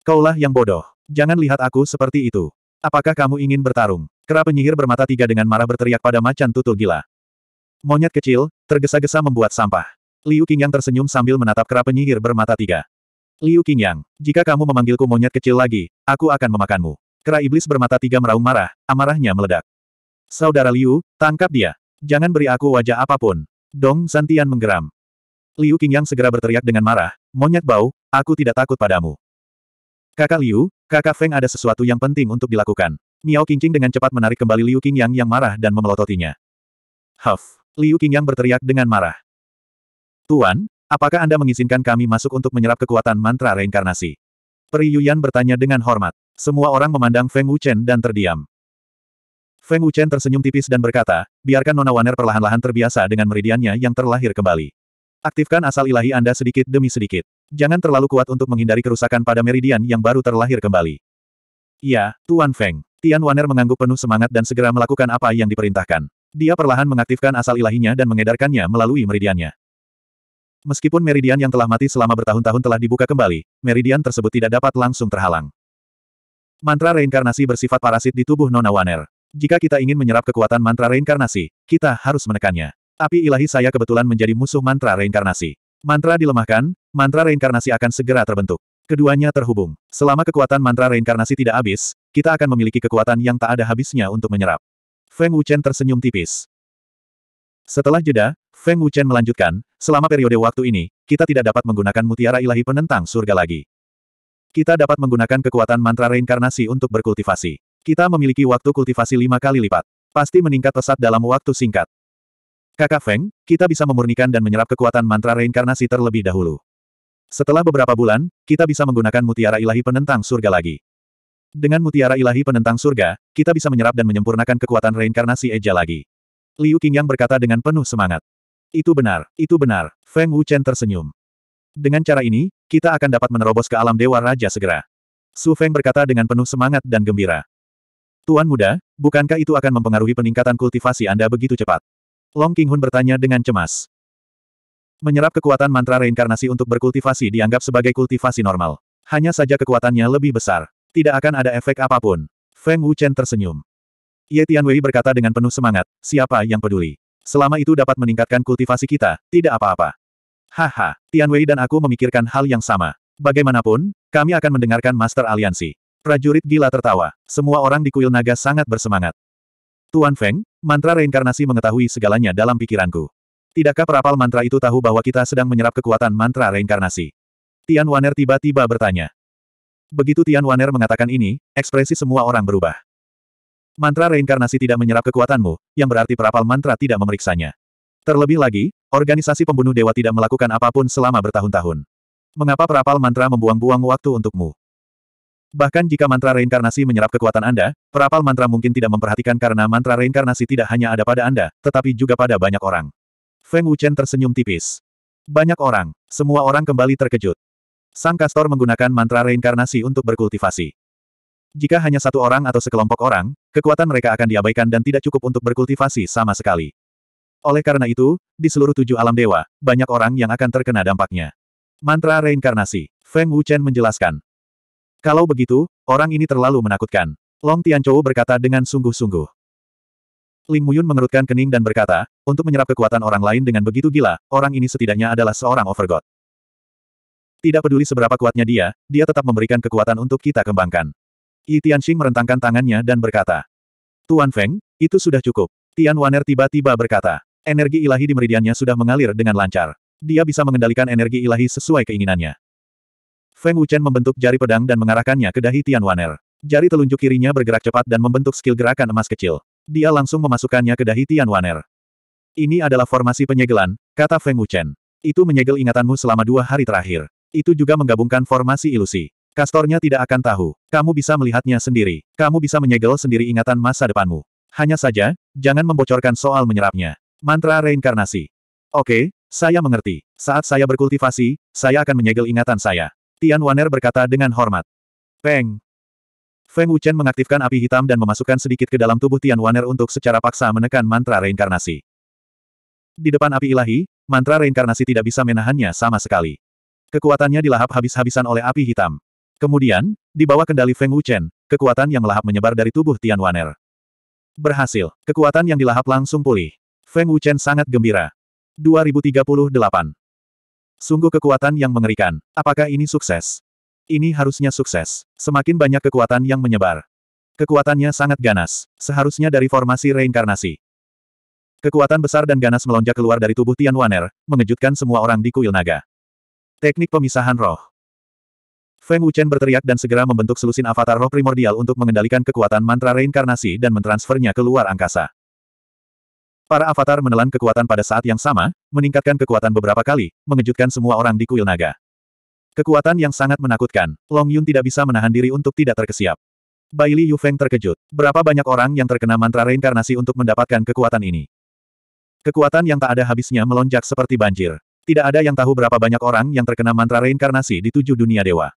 Kaulah yang bodoh. Jangan lihat aku seperti itu. Apakah kamu ingin bertarung? Kera penyihir bermata tiga dengan marah berteriak pada macan tutul gila. Monyet kecil, tergesa-gesa membuat sampah. Liu Qingyang tersenyum sambil menatap kera penyihir bermata tiga. Liu Qingyang, jika kamu memanggilku monyet kecil lagi, aku akan memakanmu. Kera iblis bermata tiga meraung marah, amarahnya meledak. Saudara Liu, tangkap dia. Jangan beri aku wajah apapun. Dong Santian menggeram. Liu Qingyang segera berteriak dengan marah, monyet bau, aku tidak takut padamu. Kakak Liu, kakak Feng ada sesuatu yang penting untuk dilakukan. Miao Qingqing dengan cepat menarik kembali Liu Qingyang yang marah dan memelototinya. Huff, Liu Qingyang berteriak dengan marah. Tuan, apakah Anda mengizinkan kami masuk untuk menyerap kekuatan mantra reinkarnasi? Peri Yuyan bertanya dengan hormat. Semua orang memandang Feng Wuchen dan terdiam. Feng Wuchen tersenyum tipis dan berkata, biarkan Nona Waner perlahan-lahan terbiasa dengan meridiannya yang terlahir kembali. Aktifkan asal ilahi Anda sedikit demi sedikit. Jangan terlalu kuat untuk menghindari kerusakan pada meridian yang baru terlahir kembali. "Ya, Tuan Feng. Tian Waner mengangguk penuh semangat dan segera melakukan apa yang diperintahkan. Dia perlahan mengaktifkan asal ilahinya dan mengedarkannya melalui meridiannya. Meskipun meridian yang telah mati selama bertahun-tahun telah dibuka kembali, meridian tersebut tidak dapat langsung terhalang. Mantra reinkarnasi bersifat parasit di tubuh Nona Waner. Jika kita ingin menyerap kekuatan mantra reinkarnasi, kita harus menekannya. Api ilahi saya kebetulan menjadi musuh mantra reinkarnasi. Mantra dilemahkan, mantra reinkarnasi akan segera terbentuk. Keduanya terhubung. Selama kekuatan mantra reinkarnasi tidak habis, kita akan memiliki kekuatan yang tak ada habisnya untuk menyerap. Feng Wuchen tersenyum tipis. Setelah jeda, Feng Wuchen melanjutkan, selama periode waktu ini, kita tidak dapat menggunakan mutiara ilahi penentang surga lagi. Kita dapat menggunakan kekuatan mantra reinkarnasi untuk berkultivasi. Kita memiliki waktu kultivasi lima kali lipat. Pasti meningkat pesat dalam waktu singkat. Kakak Feng, kita bisa memurnikan dan menyerap kekuatan mantra reinkarnasi terlebih dahulu. Setelah beberapa bulan, kita bisa menggunakan mutiara ilahi penentang surga lagi. Dengan mutiara ilahi penentang surga, kita bisa menyerap dan menyempurnakan kekuatan reinkarnasi Eja lagi. Liu Qingyang berkata dengan penuh semangat. Itu benar, itu benar, Feng Wuchen tersenyum. Dengan cara ini, kita akan dapat menerobos ke alam Dewa Raja segera. Su Feng berkata dengan penuh semangat dan gembira. Tuan muda, bukankah itu akan mempengaruhi peningkatan kultivasi Anda begitu cepat? Long King Hun bertanya dengan cemas. Menyerap kekuatan mantra reinkarnasi untuk berkultivasi dianggap sebagai kultivasi normal. Hanya saja kekuatannya lebih besar. Tidak akan ada efek apapun. Feng Wuchen tersenyum. Ye Tianwei berkata dengan penuh semangat, siapa yang peduli? Selama itu dapat meningkatkan kultivasi kita, tidak apa-apa. Haha, Tianwei dan aku memikirkan hal yang sama. Bagaimanapun, kami akan mendengarkan Master Aliansi. Prajurit gila tertawa. Semua orang di kuil naga sangat bersemangat. Tuan Feng, mantra reinkarnasi mengetahui segalanya dalam pikiranku. Tidakkah perapal mantra itu tahu bahwa kita sedang menyerap kekuatan mantra reinkarnasi? Tian Waner tiba-tiba bertanya. Begitu Tian Waner mengatakan ini, ekspresi semua orang berubah. Mantra reinkarnasi tidak menyerap kekuatanmu, yang berarti perapal mantra tidak memeriksanya. Terlebih lagi, organisasi pembunuh dewa tidak melakukan apapun selama bertahun-tahun. Mengapa perapal mantra membuang-buang waktu untukmu? Bahkan jika mantra reinkarnasi menyerap kekuatan Anda, perapal mantra mungkin tidak memperhatikan karena mantra reinkarnasi tidak hanya ada pada Anda, tetapi juga pada banyak orang. Feng Wuchen tersenyum tipis. Banyak orang, semua orang kembali terkejut. Sang kastor menggunakan mantra reinkarnasi untuk berkultivasi. Jika hanya satu orang atau sekelompok orang, kekuatan mereka akan diabaikan dan tidak cukup untuk berkultivasi sama sekali. Oleh karena itu, di seluruh tujuh alam dewa, banyak orang yang akan terkena dampaknya. Mantra reinkarnasi, Feng Wuchen menjelaskan. Kalau begitu, orang ini terlalu menakutkan. Long Tianchou berkata dengan sungguh-sungguh. Ling Muyun mengerutkan kening dan berkata, untuk menyerap kekuatan orang lain dengan begitu gila, orang ini setidaknya adalah seorang overgod. Tidak peduli seberapa kuatnya dia, dia tetap memberikan kekuatan untuk kita kembangkan. Yi Tianxing merentangkan tangannya dan berkata, Tuan Feng, itu sudah cukup. Tian Waner tiba-tiba berkata, energi ilahi di meridiannya sudah mengalir dengan lancar. Dia bisa mengendalikan energi ilahi sesuai keinginannya. Feng Wuchen membentuk jari pedang dan mengarahkannya ke dahi Tian Waner. Jari telunjuk kirinya bergerak cepat dan membentuk skill gerakan emas kecil. Dia langsung memasukkannya ke dahi Tian Waner. Ini adalah formasi penyegelan, kata Feng Wuchen. Itu menyegel ingatanmu selama dua hari terakhir. Itu juga menggabungkan formasi ilusi. Kastornya tidak akan tahu. Kamu bisa melihatnya sendiri. Kamu bisa menyegel sendiri ingatan masa depanmu. Hanya saja, jangan membocorkan soal menyerapnya. Mantra reinkarnasi. Oke, saya mengerti. Saat saya berkultivasi, saya akan menyegel ingatan saya. Tian Waner berkata dengan hormat. Peng! Feng Wuchen mengaktifkan api hitam dan memasukkan sedikit ke dalam tubuh Tian Waner untuk secara paksa menekan mantra reinkarnasi. Di depan api ilahi, mantra reinkarnasi tidak bisa menahannya sama sekali. Kekuatannya dilahap habis-habisan oleh api hitam. Kemudian, di bawah kendali Feng Wuchen, kekuatan yang melahap menyebar dari tubuh Tian Waner. Berhasil, kekuatan yang dilahap langsung pulih. Feng Wuchen sangat gembira. 2038 Sungguh kekuatan yang mengerikan. Apakah ini sukses? Ini harusnya sukses. Semakin banyak kekuatan yang menyebar. Kekuatannya sangat ganas. Seharusnya dari formasi reinkarnasi. Kekuatan besar dan ganas melonjak keluar dari tubuh Tian Waner, mengejutkan semua orang di kuil naga. Teknik pemisahan roh. Feng Wuchen berteriak dan segera membentuk selusin avatar roh primordial untuk mengendalikan kekuatan mantra reinkarnasi dan mentransfernya ke luar angkasa. Para avatar menelan kekuatan pada saat yang sama, meningkatkan kekuatan beberapa kali, mengejutkan semua orang di kuil naga. Kekuatan yang sangat menakutkan, Long Yun tidak bisa menahan diri untuk tidak terkesiap. Bai Baili Yufeng terkejut. Berapa banyak orang yang terkena mantra reinkarnasi untuk mendapatkan kekuatan ini? Kekuatan yang tak ada habisnya melonjak seperti banjir. Tidak ada yang tahu berapa banyak orang yang terkena mantra reinkarnasi di tujuh dunia dewa.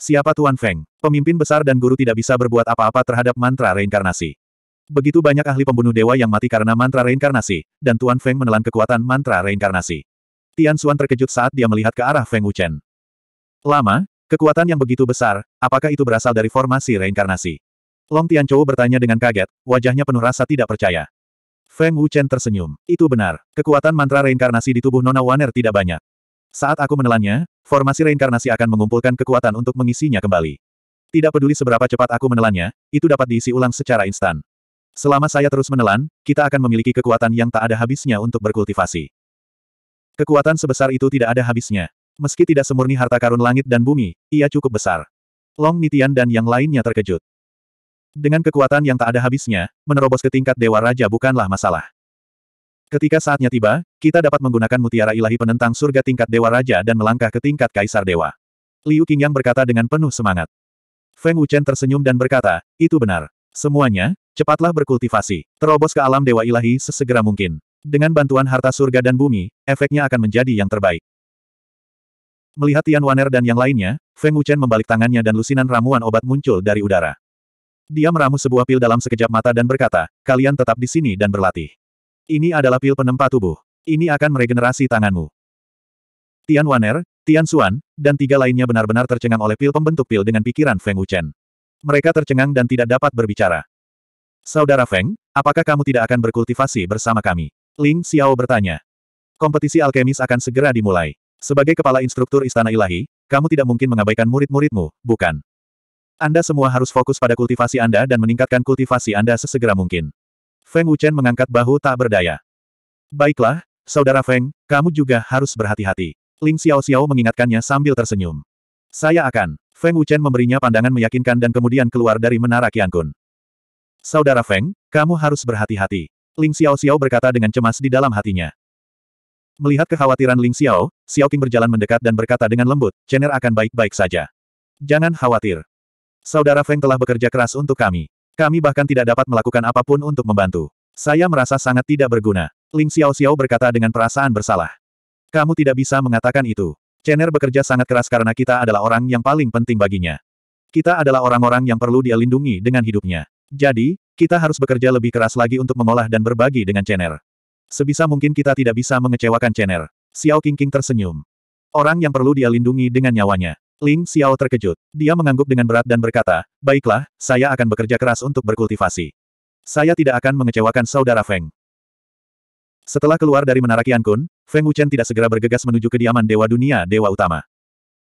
Siapa Tuan Feng? Pemimpin besar dan guru tidak bisa berbuat apa-apa terhadap mantra reinkarnasi. Begitu banyak ahli pembunuh dewa yang mati karena mantra reinkarnasi, dan Tuan Feng menelan kekuatan mantra reinkarnasi. Tian Xuan terkejut saat dia melihat ke arah Feng Wuchen. Lama, kekuatan yang begitu besar, apakah itu berasal dari formasi reinkarnasi? Long Tian Chou bertanya dengan kaget, wajahnya penuh rasa tidak percaya. Feng Wuchen tersenyum. Itu benar, kekuatan mantra reinkarnasi di tubuh Nona Waner tidak banyak. Saat aku menelannya, formasi reinkarnasi akan mengumpulkan kekuatan untuk mengisinya kembali. Tidak peduli seberapa cepat aku menelannya, itu dapat diisi ulang secara instan. Selama saya terus menelan, kita akan memiliki kekuatan yang tak ada habisnya untuk berkultivasi. Kekuatan sebesar itu tidak ada habisnya. Meski tidak semurni harta karun langit dan bumi, ia cukup besar. Long Nitian dan yang lainnya terkejut. Dengan kekuatan yang tak ada habisnya, menerobos ke tingkat Dewa Raja bukanlah masalah. Ketika saatnya tiba, kita dapat menggunakan mutiara ilahi penentang surga tingkat Dewa Raja dan melangkah ke tingkat Kaisar Dewa. Liu Qingyang berkata dengan penuh semangat. Feng Wuchen tersenyum dan berkata, itu benar. Semuanya, Cepatlah berkultivasi. Terobos ke alam dewa ilahi sesegera mungkin. Dengan bantuan harta surga dan bumi, efeknya akan menjadi yang terbaik. Melihat Tian Waner dan yang lainnya, Feng Wuchen membalik tangannya dan lusinan ramuan obat muncul dari udara. Dia meramu sebuah pil dalam sekejap mata dan berkata, kalian tetap di sini dan berlatih. Ini adalah pil penempa tubuh. Ini akan meregenerasi tanganmu. Tian Waner, Tian Xuan, dan tiga lainnya benar-benar tercengang oleh pil pembentuk pil dengan pikiran Feng Wuchen. Mereka tercengang dan tidak dapat berbicara. Saudara Feng, apakah kamu tidak akan berkultivasi bersama kami? Ling Xiao bertanya. Kompetisi alkemis akan segera dimulai. Sebagai kepala instruktur Istana Ilahi, kamu tidak mungkin mengabaikan murid-muridmu, bukan? Anda semua harus fokus pada kultivasi Anda dan meningkatkan kultivasi Anda sesegera mungkin. Feng Wuchen mengangkat bahu tak berdaya. Baiklah, Saudara Feng, kamu juga harus berhati-hati. Ling Xiao Xiao mengingatkannya sambil tersenyum. Saya akan. Feng Wuchen memberinya pandangan meyakinkan dan kemudian keluar dari menara Qiankun. Saudara Feng, kamu harus berhati-hati. Ling Xiao Xiao berkata dengan cemas di dalam hatinya. Melihat kekhawatiran Ling Xiao, Xiao Qing berjalan mendekat dan berkata dengan lembut, Chener akan baik-baik saja. Jangan khawatir. Saudara Feng telah bekerja keras untuk kami. Kami bahkan tidak dapat melakukan apapun untuk membantu. Saya merasa sangat tidak berguna. Ling Xiao Xiao berkata dengan perasaan bersalah. Kamu tidak bisa mengatakan itu. Chener bekerja sangat keras karena kita adalah orang yang paling penting baginya. Kita adalah orang-orang yang perlu dia lindungi dengan hidupnya. Jadi, kita harus bekerja lebih keras lagi untuk mengolah dan berbagi dengan Chener. Sebisa mungkin kita tidak bisa mengecewakan Chener. Xiao Qingqing tersenyum. Orang yang perlu dia lindungi dengan nyawanya. Ling Xiao terkejut. Dia mengangguk dengan berat dan berkata, Baiklah, saya akan bekerja keras untuk berkultivasi. Saya tidak akan mengecewakan saudara Feng. Setelah keluar dari menara Kun, Feng Wuchen tidak segera bergegas menuju kediaman Dewa Dunia Dewa Utama.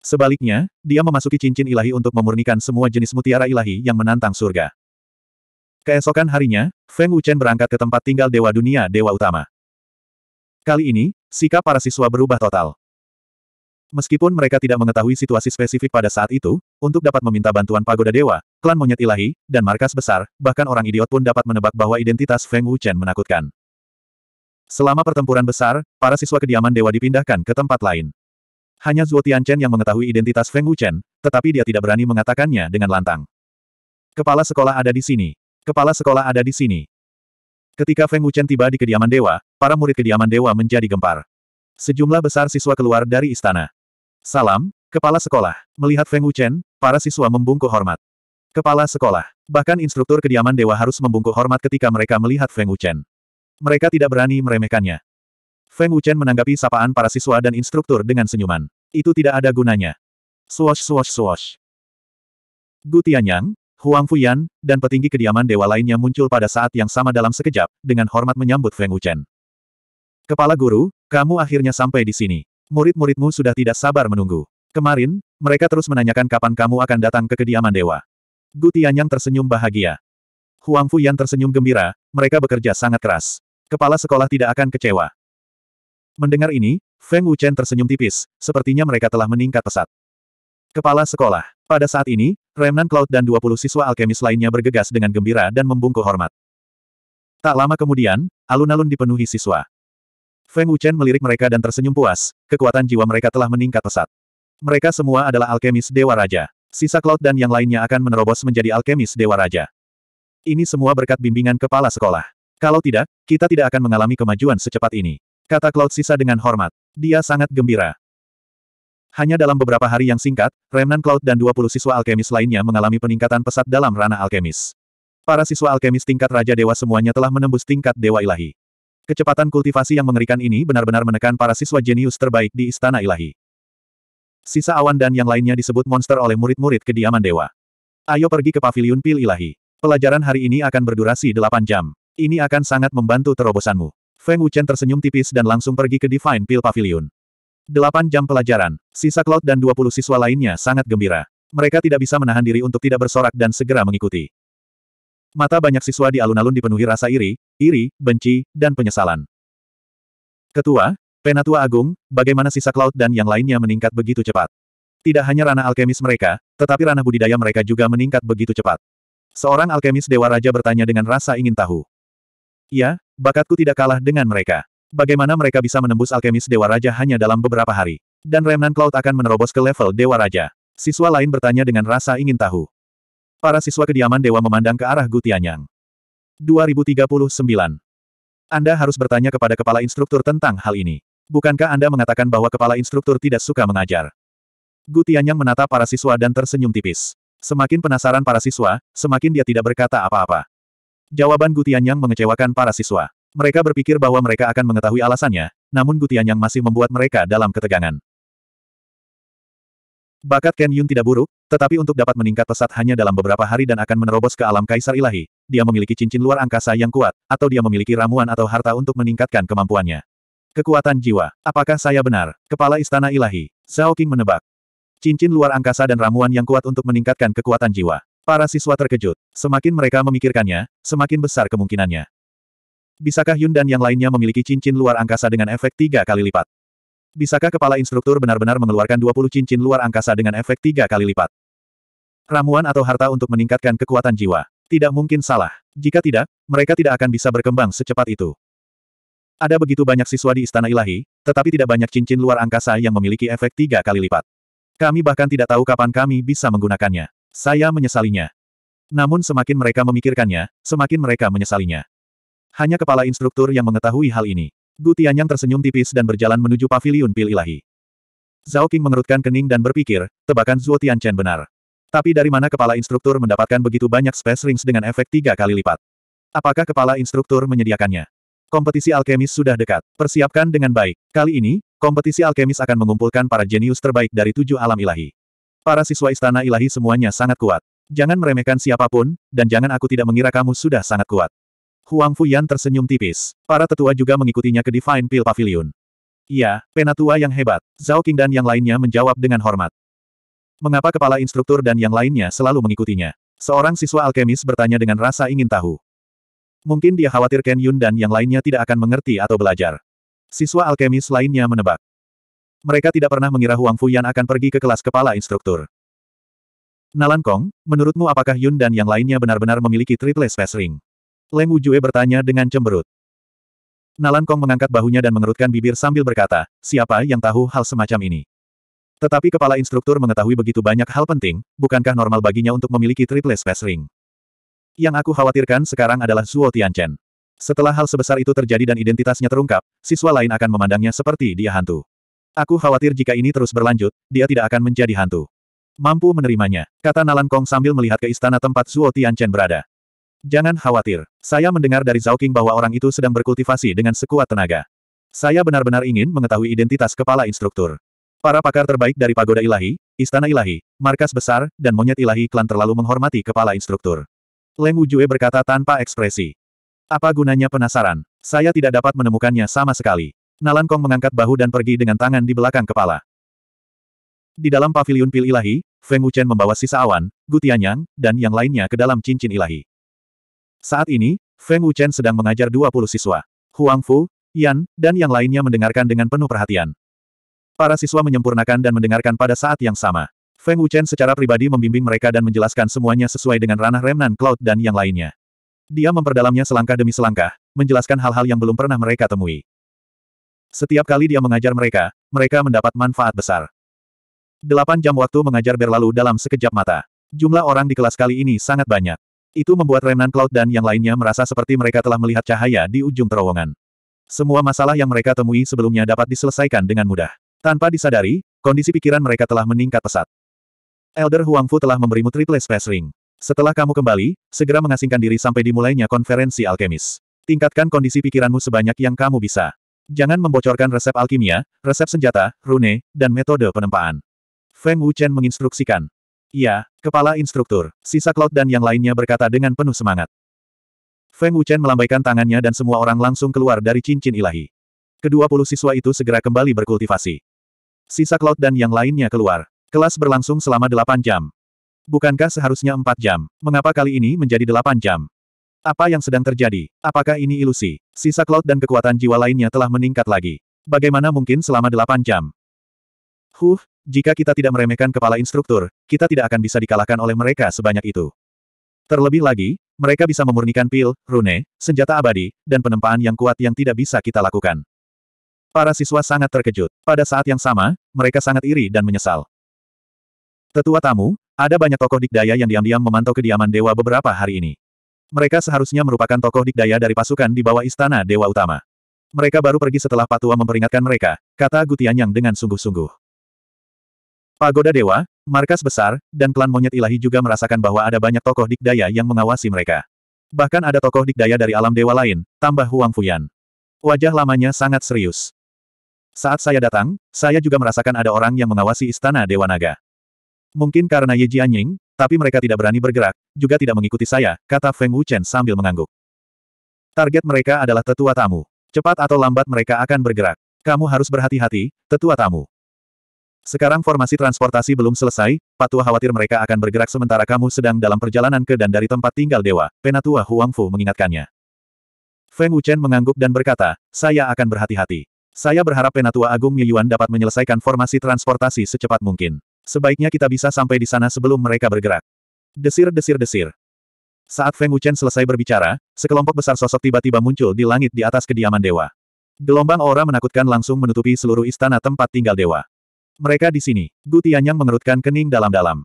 Sebaliknya, dia memasuki cincin ilahi untuk memurnikan semua jenis mutiara ilahi yang menantang surga. Keesokan harinya, Feng Wuchen berangkat ke tempat tinggal Dewa Dunia Dewa Utama. Kali ini, sikap para siswa berubah total. Meskipun mereka tidak mengetahui situasi spesifik pada saat itu, untuk dapat meminta bantuan pagoda dewa, klan monyet ilahi, dan markas besar, bahkan orang idiot pun dapat menebak bahwa identitas Feng Wuchen menakutkan. Selama pertempuran besar, para siswa kediaman dewa dipindahkan ke tempat lain. Hanya Zuo Tianchen yang mengetahui identitas Feng Wuchen, tetapi dia tidak berani mengatakannya dengan lantang. Kepala sekolah ada di sini. Kepala sekolah ada di sini. Ketika Feng Wuchen tiba di kediaman dewa, para murid kediaman dewa menjadi gempar. Sejumlah besar siswa keluar dari istana. Salam, kepala sekolah. Melihat Feng Wuchen, para siswa membungkuk hormat. Kepala sekolah. Bahkan instruktur kediaman dewa harus membungkuk hormat ketika mereka melihat Feng Wuchen. Mereka tidak berani meremehkannya. Feng Wuchen menanggapi sapaan para siswa dan instruktur dengan senyuman. Itu tidak ada gunanya. Swash swash swash. Gu Tianyang, Huang Fuyan, dan petinggi kediaman dewa lainnya muncul pada saat yang sama dalam sekejap, dengan hormat menyambut Feng Wuchen. Kepala guru, kamu akhirnya sampai di sini. Murid-muridmu sudah tidak sabar menunggu. Kemarin, mereka terus menanyakan kapan kamu akan datang ke kediaman dewa. Gu Tianyang tersenyum bahagia. Huang Fuyan tersenyum gembira, mereka bekerja sangat keras. Kepala sekolah tidak akan kecewa. Mendengar ini, Feng Wuchen tersenyum tipis, sepertinya mereka telah meningkat pesat. Kepala sekolah. Pada saat ini, Remnan Cloud dan 20 siswa alkemis lainnya bergegas dengan gembira dan membungkuk hormat. Tak lama kemudian, alun-alun dipenuhi siswa. Feng Wuchen melirik mereka dan tersenyum puas, kekuatan jiwa mereka telah meningkat pesat. Mereka semua adalah alkemis Dewa Raja. Sisa Cloud dan yang lainnya akan menerobos menjadi alkemis Dewa Raja. Ini semua berkat bimbingan kepala sekolah. Kalau tidak, kita tidak akan mengalami kemajuan secepat ini. Kata Cloud Sisa dengan hormat. Dia sangat gembira. Hanya dalam beberapa hari yang singkat, Remnan Cloud dan 20 siswa alkemis lainnya mengalami peningkatan pesat dalam ranah alkemis. Para siswa alkemis tingkat Raja Dewa semuanya telah menembus tingkat Dewa Ilahi. Kecepatan kultivasi yang mengerikan ini benar-benar menekan para siswa jenius terbaik di Istana Ilahi. Sisa awan dan yang lainnya disebut monster oleh murid-murid kediaman dewa. Ayo pergi ke paviliun pil ilahi. Pelajaran hari ini akan berdurasi 8 jam. Ini akan sangat membantu terobosanmu. Feng Wuchen tersenyum tipis dan langsung pergi ke Divine Pil Pavilion. 8 jam pelajaran, sisa Cloud dan 20 siswa lainnya sangat gembira. Mereka tidak bisa menahan diri untuk tidak bersorak dan segera mengikuti. Mata banyak siswa di alun-alun dipenuhi rasa iri, iri, benci, dan penyesalan. Ketua, Penatua Agung, bagaimana sisa Cloud dan yang lainnya meningkat begitu cepat? Tidak hanya ranah alkemis mereka, tetapi ranah budidaya mereka juga meningkat begitu cepat. Seorang alkemis Dewa Raja bertanya dengan rasa ingin tahu. Ya, bakatku tidak kalah dengan mereka. Bagaimana mereka bisa menembus alkemis Dewa Raja hanya dalam beberapa hari? Dan Remnan Cloud akan menerobos ke level Dewa Raja. Siswa lain bertanya dengan rasa ingin tahu. Para siswa kediaman Dewa memandang ke arah Gutianyang. 2039. Anda harus bertanya kepada kepala instruktur tentang hal ini. Bukankah Anda mengatakan bahwa kepala instruktur tidak suka mengajar? Gutianyang menatap para siswa dan tersenyum tipis. Semakin penasaran para siswa, semakin dia tidak berkata apa-apa. Jawaban Gutianyang mengecewakan para siswa. Mereka berpikir bahwa mereka akan mengetahui alasannya, namun gutian yang masih membuat mereka dalam ketegangan. Bakat Ken Yun tidak buruk, tetapi untuk dapat meningkat pesat hanya dalam beberapa hari dan akan menerobos ke alam kaisar ilahi, dia memiliki cincin luar angkasa yang kuat, atau dia memiliki ramuan atau harta untuk meningkatkan kemampuannya. Kekuatan jiwa. Apakah saya benar? Kepala Istana Ilahi. Zhao King menebak. Cincin luar angkasa dan ramuan yang kuat untuk meningkatkan kekuatan jiwa. Para siswa terkejut. Semakin mereka memikirkannya, semakin besar kemungkinannya. Bisakah Yun dan yang lainnya memiliki cincin luar angkasa dengan efek tiga kali lipat? Bisakah kepala instruktur benar-benar mengeluarkan 20 cincin luar angkasa dengan efek tiga kali lipat? Ramuan atau harta untuk meningkatkan kekuatan jiwa? Tidak mungkin salah. Jika tidak, mereka tidak akan bisa berkembang secepat itu. Ada begitu banyak siswa di Istana Ilahi, tetapi tidak banyak cincin luar angkasa yang memiliki efek tiga kali lipat. Kami bahkan tidak tahu kapan kami bisa menggunakannya. Saya menyesalinya. Namun semakin mereka memikirkannya, semakin mereka menyesalinya. Hanya kepala instruktur yang mengetahui hal ini. Gu Tianyang tersenyum tipis dan berjalan menuju pavilion pil ilahi. Zhao King mengerutkan kening dan berpikir, tebakan Zuo Tianchen benar. Tapi dari mana kepala instruktur mendapatkan begitu banyak space rings dengan efek tiga kali lipat? Apakah kepala instruktur menyediakannya? Kompetisi alkemis sudah dekat. Persiapkan dengan baik. Kali ini, kompetisi alkemis akan mengumpulkan para jenius terbaik dari tujuh alam ilahi. Para siswa istana ilahi semuanya sangat kuat. Jangan meremehkan siapapun, dan jangan aku tidak mengira kamu sudah sangat kuat. Huang Fuyan tersenyum tipis. Para tetua juga mengikutinya ke Divine Pill Pavilion. Iya, penatua yang hebat. Zhao Qing dan yang lainnya menjawab dengan hormat. Mengapa kepala instruktur dan yang lainnya selalu mengikutinya? Seorang siswa alkemis bertanya dengan rasa ingin tahu. Mungkin dia khawatir Ken Yun dan yang lainnya tidak akan mengerti atau belajar. Siswa alkemis lainnya menebak. Mereka tidak pernah mengira Huang Fuyan akan pergi ke kelas kepala instruktur. Nalan Kong, menurutmu apakah Yun dan yang lainnya benar-benar memiliki triple space ring? Leng Wujue bertanya dengan cemberut. Nalan Kong mengangkat bahunya dan mengerutkan bibir sambil berkata, siapa yang tahu hal semacam ini? Tetapi kepala instruktur mengetahui begitu banyak hal penting, bukankah normal baginya untuk memiliki triple space ring? Yang aku khawatirkan sekarang adalah Zuo Tianchen. Setelah hal sebesar itu terjadi dan identitasnya terungkap, siswa lain akan memandangnya seperti dia hantu. Aku khawatir jika ini terus berlanjut, dia tidak akan menjadi hantu. Mampu menerimanya, kata Nalan Kong sambil melihat ke istana tempat Zuo Tianchen berada. Jangan khawatir. Saya mendengar dari Zhao King bahwa orang itu sedang berkultivasi dengan sekuat tenaga. Saya benar-benar ingin mengetahui identitas kepala instruktur. Para pakar terbaik dari Pagoda Ilahi, Istana Ilahi, Markas Besar, dan Monyet Ilahi klan terlalu menghormati kepala instruktur. Leng Wujue berkata tanpa ekspresi. Apa gunanya penasaran? Saya tidak dapat menemukannya sama sekali. Nalan Kong mengangkat bahu dan pergi dengan tangan di belakang kepala. Di dalam pavilion pil ilahi, Feng Wuchen membawa sisa awan, Gutianyang, dan yang lainnya ke dalam cincin ilahi. Saat ini, Feng Wuchen sedang mengajar 20 siswa. Huang Fu, Yan, dan yang lainnya mendengarkan dengan penuh perhatian. Para siswa menyempurnakan dan mendengarkan pada saat yang sama. Feng Wuchen secara pribadi membimbing mereka dan menjelaskan semuanya sesuai dengan ranah Remnan Cloud dan yang lainnya. Dia memperdalamnya selangkah demi selangkah, menjelaskan hal-hal yang belum pernah mereka temui. Setiap kali dia mengajar mereka, mereka mendapat manfaat besar. Delapan jam waktu mengajar berlalu dalam sekejap mata. Jumlah orang di kelas kali ini sangat banyak. Itu membuat Remnant Cloud dan yang lainnya merasa seperti mereka telah melihat cahaya di ujung terowongan. Semua masalah yang mereka temui sebelumnya dapat diselesaikan dengan mudah. Tanpa disadari, kondisi pikiran mereka telah meningkat pesat. Elder Huangfu telah memberimu triple space ring. Setelah kamu kembali, segera mengasingkan diri sampai dimulainya konferensi alkemis. Tingkatkan kondisi pikiranmu sebanyak yang kamu bisa. Jangan membocorkan resep alkimia, resep senjata, rune, dan metode penempaan. Feng Wuchen menginstruksikan. Iya, kepala instruktur, sisa Cloud dan yang lainnya berkata dengan penuh semangat. Feng Wuchen melambaikan tangannya dan semua orang langsung keluar dari cincin ilahi. Kedua puluh siswa itu segera kembali berkultivasi. Sisa Cloud dan yang lainnya keluar. Kelas berlangsung selama delapan jam. Bukankah seharusnya empat jam? Mengapa kali ini menjadi delapan jam? Apa yang sedang terjadi? Apakah ini ilusi? Sisa Cloud dan kekuatan jiwa lainnya telah meningkat lagi. Bagaimana mungkin selama delapan jam? Huh, jika kita tidak meremehkan kepala instruktur, kita tidak akan bisa dikalahkan oleh mereka sebanyak itu. Terlebih lagi, mereka bisa memurnikan pil, rune, senjata abadi, dan penempaan yang kuat yang tidak bisa kita lakukan. Para siswa sangat terkejut. Pada saat yang sama, mereka sangat iri dan menyesal. Tetua tamu, ada banyak tokoh dikdaya yang diam-diam memantau kediaman dewa beberapa hari ini. Mereka seharusnya merupakan tokoh dikdaya dari pasukan di bawah istana dewa utama. Mereka baru pergi setelah Patua memperingatkan mereka, kata Gutianyang dengan sungguh-sungguh. Pagoda Dewa, markas besar, dan klan monyet ilahi juga merasakan bahwa ada banyak tokoh dikdaya yang mengawasi mereka. Bahkan ada tokoh dikdaya dari alam dewa lain, tambah Huang Fuyan. Wajah lamanya sangat serius. Saat saya datang, saya juga merasakan ada orang yang mengawasi istana Dewa Naga. Mungkin karena Ye Jianying, tapi mereka tidak berani bergerak, juga tidak mengikuti saya, kata Feng Wuchen sambil mengangguk. Target mereka adalah tetua tamu. Cepat atau lambat mereka akan bergerak. Kamu harus berhati-hati, tetua tamu. Sekarang formasi transportasi belum selesai, Patua khawatir mereka akan bergerak sementara kamu sedang dalam perjalanan ke dan dari tempat tinggal dewa, Penatua Huangfu mengingatkannya. Feng Wuchen mengangguk dan berkata, saya akan berhati-hati. Saya berharap Penatua Agung Mi Yuan dapat menyelesaikan formasi transportasi secepat mungkin. Sebaiknya kita bisa sampai di sana sebelum mereka bergerak. Desir-desir-desir. Saat Feng Wuchen selesai berbicara, sekelompok besar sosok tiba-tiba muncul di langit di atas kediaman dewa. Gelombang aura menakutkan langsung menutupi seluruh istana tempat tinggal dewa. Mereka di sini. Gu Tianyang mengerutkan kening dalam-dalam.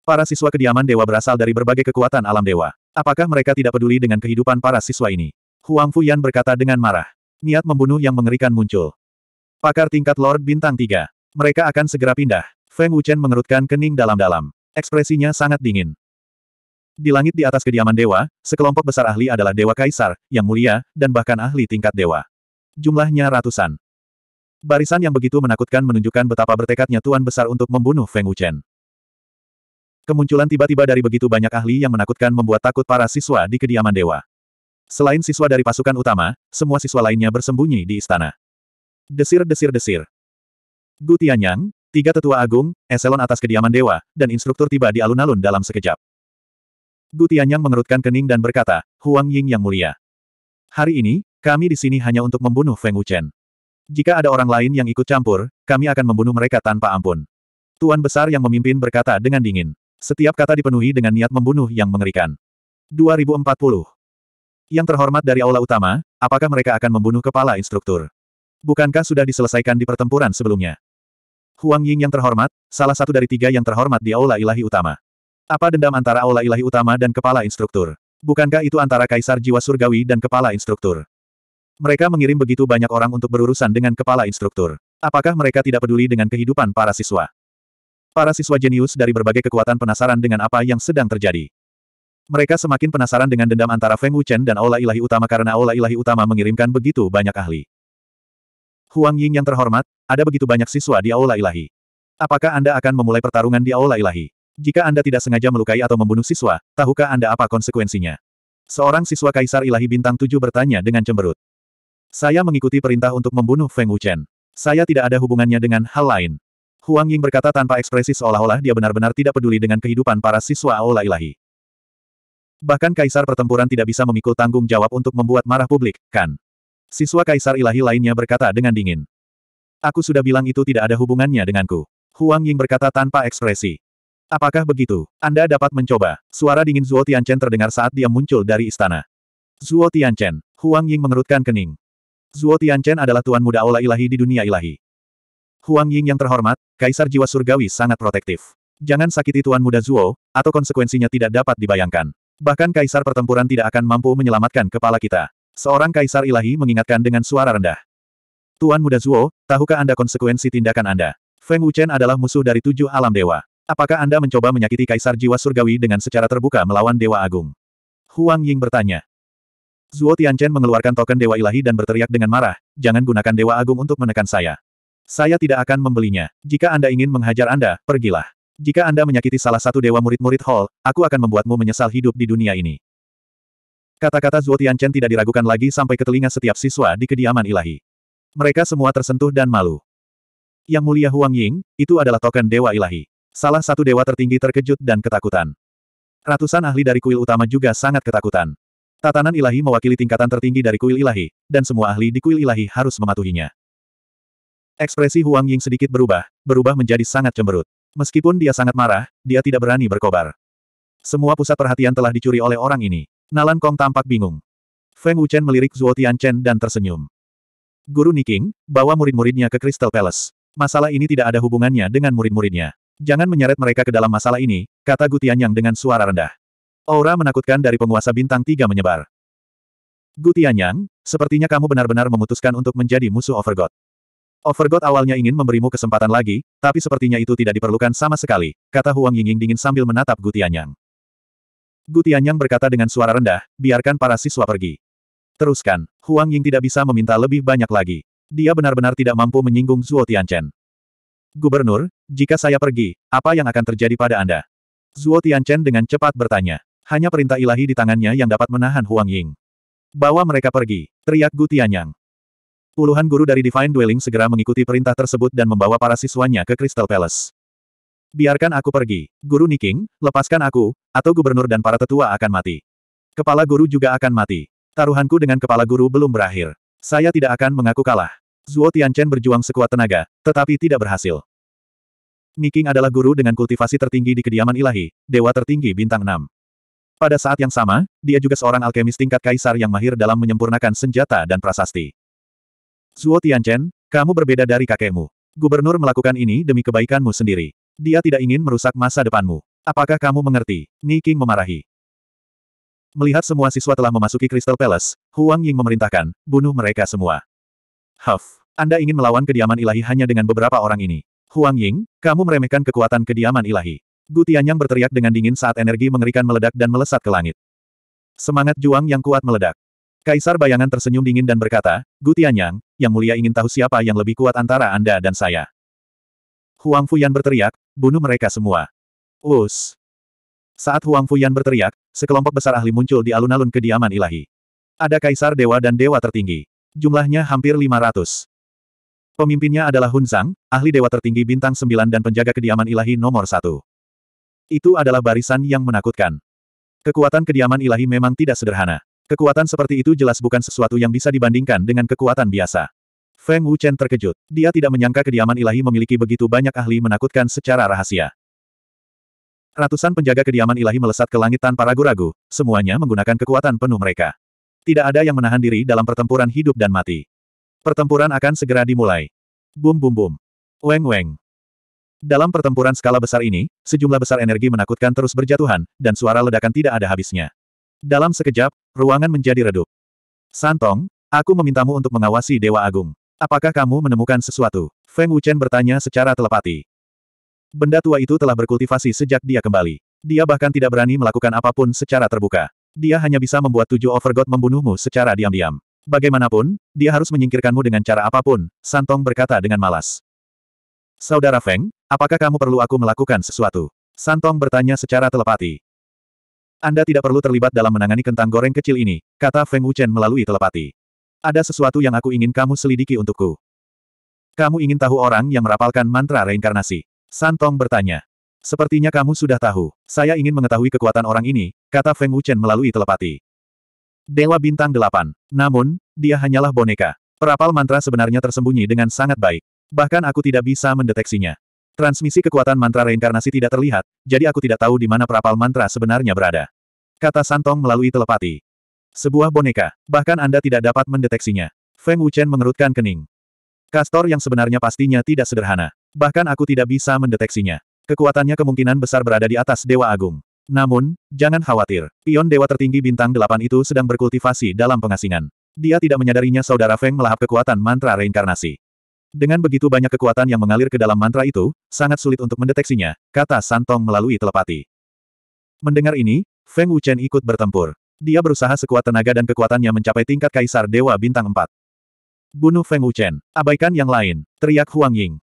Para siswa kediaman dewa berasal dari berbagai kekuatan alam dewa. Apakah mereka tidak peduli dengan kehidupan para siswa ini? Huang Fuyan berkata dengan marah. Niat membunuh yang mengerikan muncul. Pakar tingkat Lord Bintang 3. Mereka akan segera pindah. Feng Wuchen mengerutkan kening dalam-dalam. Ekspresinya sangat dingin. Di langit di atas kediaman dewa, sekelompok besar ahli adalah dewa kaisar, yang mulia, dan bahkan ahli tingkat dewa. Jumlahnya ratusan. Barisan yang begitu menakutkan menunjukkan betapa bertekadnya Tuan Besar untuk membunuh Feng Wuchen. Kemunculan tiba-tiba dari begitu banyak ahli yang menakutkan membuat takut para siswa di kediaman dewa. Selain siswa dari pasukan utama, semua siswa lainnya bersembunyi di istana. Desir-desir-desir. Gu Tianyang, tiga tetua agung, eselon atas kediaman dewa, dan instruktur tiba di alun-alun dalam sekejap. Gu Tianyang mengerutkan kening dan berkata, Huang Ying yang mulia. Hari ini, kami di sini hanya untuk membunuh Feng Wuchen. Jika ada orang lain yang ikut campur, kami akan membunuh mereka tanpa ampun. Tuan besar yang memimpin berkata dengan dingin. Setiap kata dipenuhi dengan niat membunuh yang mengerikan. 2040. Yang terhormat dari aula utama, apakah mereka akan membunuh kepala instruktur? Bukankah sudah diselesaikan di pertempuran sebelumnya? Huang Ying yang terhormat, salah satu dari tiga yang terhormat di aula ilahi utama. Apa dendam antara aula ilahi utama dan kepala instruktur? Bukankah itu antara kaisar jiwa surgawi dan kepala instruktur? Mereka mengirim begitu banyak orang untuk berurusan dengan kepala instruktur. Apakah mereka tidak peduli dengan kehidupan para siswa? Para siswa jenius dari berbagai kekuatan penasaran dengan apa yang sedang terjadi. Mereka semakin penasaran dengan dendam antara Feng Wuchen dan Aula Ilahi Utama karena Aula Ilahi Utama mengirimkan begitu banyak ahli. Huang Ying yang terhormat, ada begitu banyak siswa di Aula Ilahi. Apakah Anda akan memulai pertarungan di Aula Ilahi? Jika Anda tidak sengaja melukai atau membunuh siswa, tahukah Anda apa konsekuensinya? Seorang siswa Kaisar Ilahi Bintang 7 bertanya dengan cemberut. Saya mengikuti perintah untuk membunuh Feng Wuchen. Saya tidak ada hubungannya dengan hal lain. Huang Ying berkata tanpa ekspresi seolah-olah dia benar-benar tidak peduli dengan kehidupan para siswa Aula Ilahi. Bahkan kaisar pertempuran tidak bisa memikul tanggung jawab untuk membuat marah publik, kan? Siswa kaisar ilahi lainnya berkata dengan dingin. Aku sudah bilang itu tidak ada hubungannya denganku. Huang Ying berkata tanpa ekspresi. Apakah begitu? Anda dapat mencoba. Suara dingin Zuo Tianchen terdengar saat dia muncul dari istana. Zuo Tianchen, Huang Ying mengerutkan kening. Zuo Tianchen adalah tuan muda Aula Ilahi di dunia ilahi. Huang Ying yang terhormat, Kaisar Jiwa Surgawi sangat protektif. Jangan sakiti tuan muda Zuo, atau konsekuensinya tidak dapat dibayangkan. Bahkan Kaisar pertempuran tidak akan mampu menyelamatkan kepala kita. Seorang Kaisar Ilahi mengingatkan dengan suara rendah. Tuan muda Zuo, tahukah Anda konsekuensi tindakan Anda? Feng Wuchen adalah musuh dari tujuh alam dewa. Apakah Anda mencoba menyakiti Kaisar Jiwa Surgawi dengan secara terbuka melawan Dewa Agung? Huang Ying bertanya. Zuo Tianchen mengeluarkan token Dewa Ilahi dan berteriak dengan marah, jangan gunakan Dewa Agung untuk menekan saya. Saya tidak akan membelinya. Jika Anda ingin menghajar Anda, pergilah. Jika Anda menyakiti salah satu dewa murid-murid Hall, aku akan membuatmu menyesal hidup di dunia ini. Kata-kata Zuo Tianchen tidak diragukan lagi sampai ke telinga setiap siswa di kediaman ilahi. Mereka semua tersentuh dan malu. Yang mulia Huang Ying, itu adalah token dewa ilahi. Salah satu dewa tertinggi terkejut dan ketakutan. Ratusan ahli dari kuil utama juga sangat ketakutan. Tatanan ilahi mewakili tingkatan tertinggi dari kuil ilahi, dan semua ahli di kuil ilahi harus mematuhinya. Ekspresi Huang Ying sedikit berubah, berubah menjadi sangat cemberut. Meskipun dia sangat marah, dia tidak berani berkobar. Semua pusat perhatian telah dicuri oleh orang ini. Nalan Kong tampak bingung. Feng Wuchen melirik Zuo Tianchen dan tersenyum. Guru Niking, bawa murid-muridnya ke Crystal Palace. Masalah ini tidak ada hubungannya dengan murid-muridnya. Jangan menyeret mereka ke dalam masalah ini, kata Gu Tianyang dengan suara rendah. Aura menakutkan dari penguasa bintang tiga menyebar. Gutianyang, sepertinya kamu benar-benar memutuskan untuk menjadi musuh Overgod. Overgod awalnya ingin memberimu kesempatan lagi, tapi sepertinya itu tidak diperlukan sama sekali, kata Huang Yingying dingin sambil menatap Gutianyang. Gutianyang berkata dengan suara rendah, biarkan para siswa pergi. Teruskan, Huang Ying tidak bisa meminta lebih banyak lagi. Dia benar-benar tidak mampu menyinggung Zuo Tianchen. Gubernur, jika saya pergi, apa yang akan terjadi pada Anda? Zuo Tianchen dengan cepat bertanya. Hanya perintah ilahi di tangannya yang dapat menahan Huang Ying. Bawa mereka pergi, teriak Gu Tianyang. Puluhan guru dari Divine Dwelling segera mengikuti perintah tersebut dan membawa para siswanya ke Crystal Palace. Biarkan aku pergi, Guru Niking, lepaskan aku, atau gubernur dan para tetua akan mati. Kepala guru juga akan mati. Taruhanku dengan kepala guru belum berakhir. Saya tidak akan mengaku kalah. Zuo Tianchen berjuang sekuat tenaga, tetapi tidak berhasil. Niking adalah guru dengan kultivasi tertinggi di kediaman ilahi, dewa tertinggi bintang 6. Pada saat yang sama, dia juga seorang alkemis tingkat kaisar yang mahir dalam menyempurnakan senjata dan prasasti. Zuo Tianchen, kamu berbeda dari kakekmu. Gubernur melakukan ini demi kebaikanmu sendiri. Dia tidak ingin merusak masa depanmu. Apakah kamu mengerti? Ni King memarahi. Melihat semua siswa telah memasuki Crystal Palace, Huang Ying memerintahkan, bunuh mereka semua. Huff, Anda ingin melawan kediaman ilahi hanya dengan beberapa orang ini. Huang Ying, kamu meremehkan kekuatan kediaman ilahi. Gu Tianyang berteriak dengan dingin saat energi mengerikan meledak dan melesat ke langit. Semangat Juang yang kuat meledak. Kaisar bayangan tersenyum dingin dan berkata, Gu Tianyang, yang mulia ingin tahu siapa yang lebih kuat antara Anda dan saya. Huang Fuyan berteriak, bunuh mereka semua. Us. Saat Huang Fuyan berteriak, sekelompok besar ahli muncul di alun-alun kediaman ilahi. Ada kaisar dewa dan dewa tertinggi. Jumlahnya hampir 500. Pemimpinnya adalah Hun Zhang, ahli dewa tertinggi bintang 9 dan penjaga kediaman ilahi nomor 1. Itu adalah barisan yang menakutkan. Kekuatan kediaman ilahi memang tidak sederhana. Kekuatan seperti itu jelas bukan sesuatu yang bisa dibandingkan dengan kekuatan biasa. Feng Wuchen terkejut. Dia tidak menyangka kediaman ilahi memiliki begitu banyak ahli menakutkan secara rahasia. Ratusan penjaga kediaman ilahi melesat ke langit tanpa ragu-ragu, semuanya menggunakan kekuatan penuh mereka. Tidak ada yang menahan diri dalam pertempuran hidup dan mati. Pertempuran akan segera dimulai. Bum bum bum. Weng weng. Dalam pertempuran skala besar ini, sejumlah besar energi menakutkan terus berjatuhan, dan suara ledakan tidak ada habisnya. Dalam sekejap, ruangan menjadi redup. Santong, aku memintamu untuk mengawasi Dewa Agung. Apakah kamu menemukan sesuatu? Feng Wuchen bertanya secara telepati. Benda tua itu telah berkultivasi sejak dia kembali. Dia bahkan tidak berani melakukan apapun secara terbuka. Dia hanya bisa membuat tujuh Overgod membunuhmu secara diam-diam. Bagaimanapun, dia harus menyingkirkanmu dengan cara apapun, Santong berkata dengan malas. Saudara Feng, apakah kamu perlu aku melakukan sesuatu? Santong bertanya secara telepati. Anda tidak perlu terlibat dalam menangani kentang goreng kecil ini, kata Feng Wuchen melalui telepati. Ada sesuatu yang aku ingin kamu selidiki untukku. Kamu ingin tahu orang yang merapalkan mantra reinkarnasi? Santong bertanya. Sepertinya kamu sudah tahu. Saya ingin mengetahui kekuatan orang ini, kata Feng Wuchen melalui telepati. Dewa Bintang 8. Namun, dia hanyalah boneka. Perapal mantra sebenarnya tersembunyi dengan sangat baik. Bahkan aku tidak bisa mendeteksinya. Transmisi kekuatan mantra reinkarnasi tidak terlihat, jadi aku tidak tahu di mana perapal mantra sebenarnya berada. Kata Santong melalui telepati. Sebuah boneka, bahkan Anda tidak dapat mendeteksinya. Feng Wuchen mengerutkan kening. Kastor yang sebenarnya pastinya tidak sederhana. Bahkan aku tidak bisa mendeteksinya. Kekuatannya kemungkinan besar berada di atas Dewa Agung. Namun, jangan khawatir. Pion Dewa tertinggi bintang delapan itu sedang berkultivasi dalam pengasingan. Dia tidak menyadarinya saudara Feng melahap kekuatan mantra reinkarnasi. Dengan begitu banyak kekuatan yang mengalir ke dalam mantra itu, sangat sulit untuk mendeteksinya, kata Santong melalui telepati. Mendengar ini, Feng Wuchen ikut bertempur. Dia berusaha sekuat tenaga dan kekuatannya mencapai tingkat Kaisar Dewa Bintang 4. Bunuh Feng Wuchen, abaikan yang lain, teriak Huang Ying.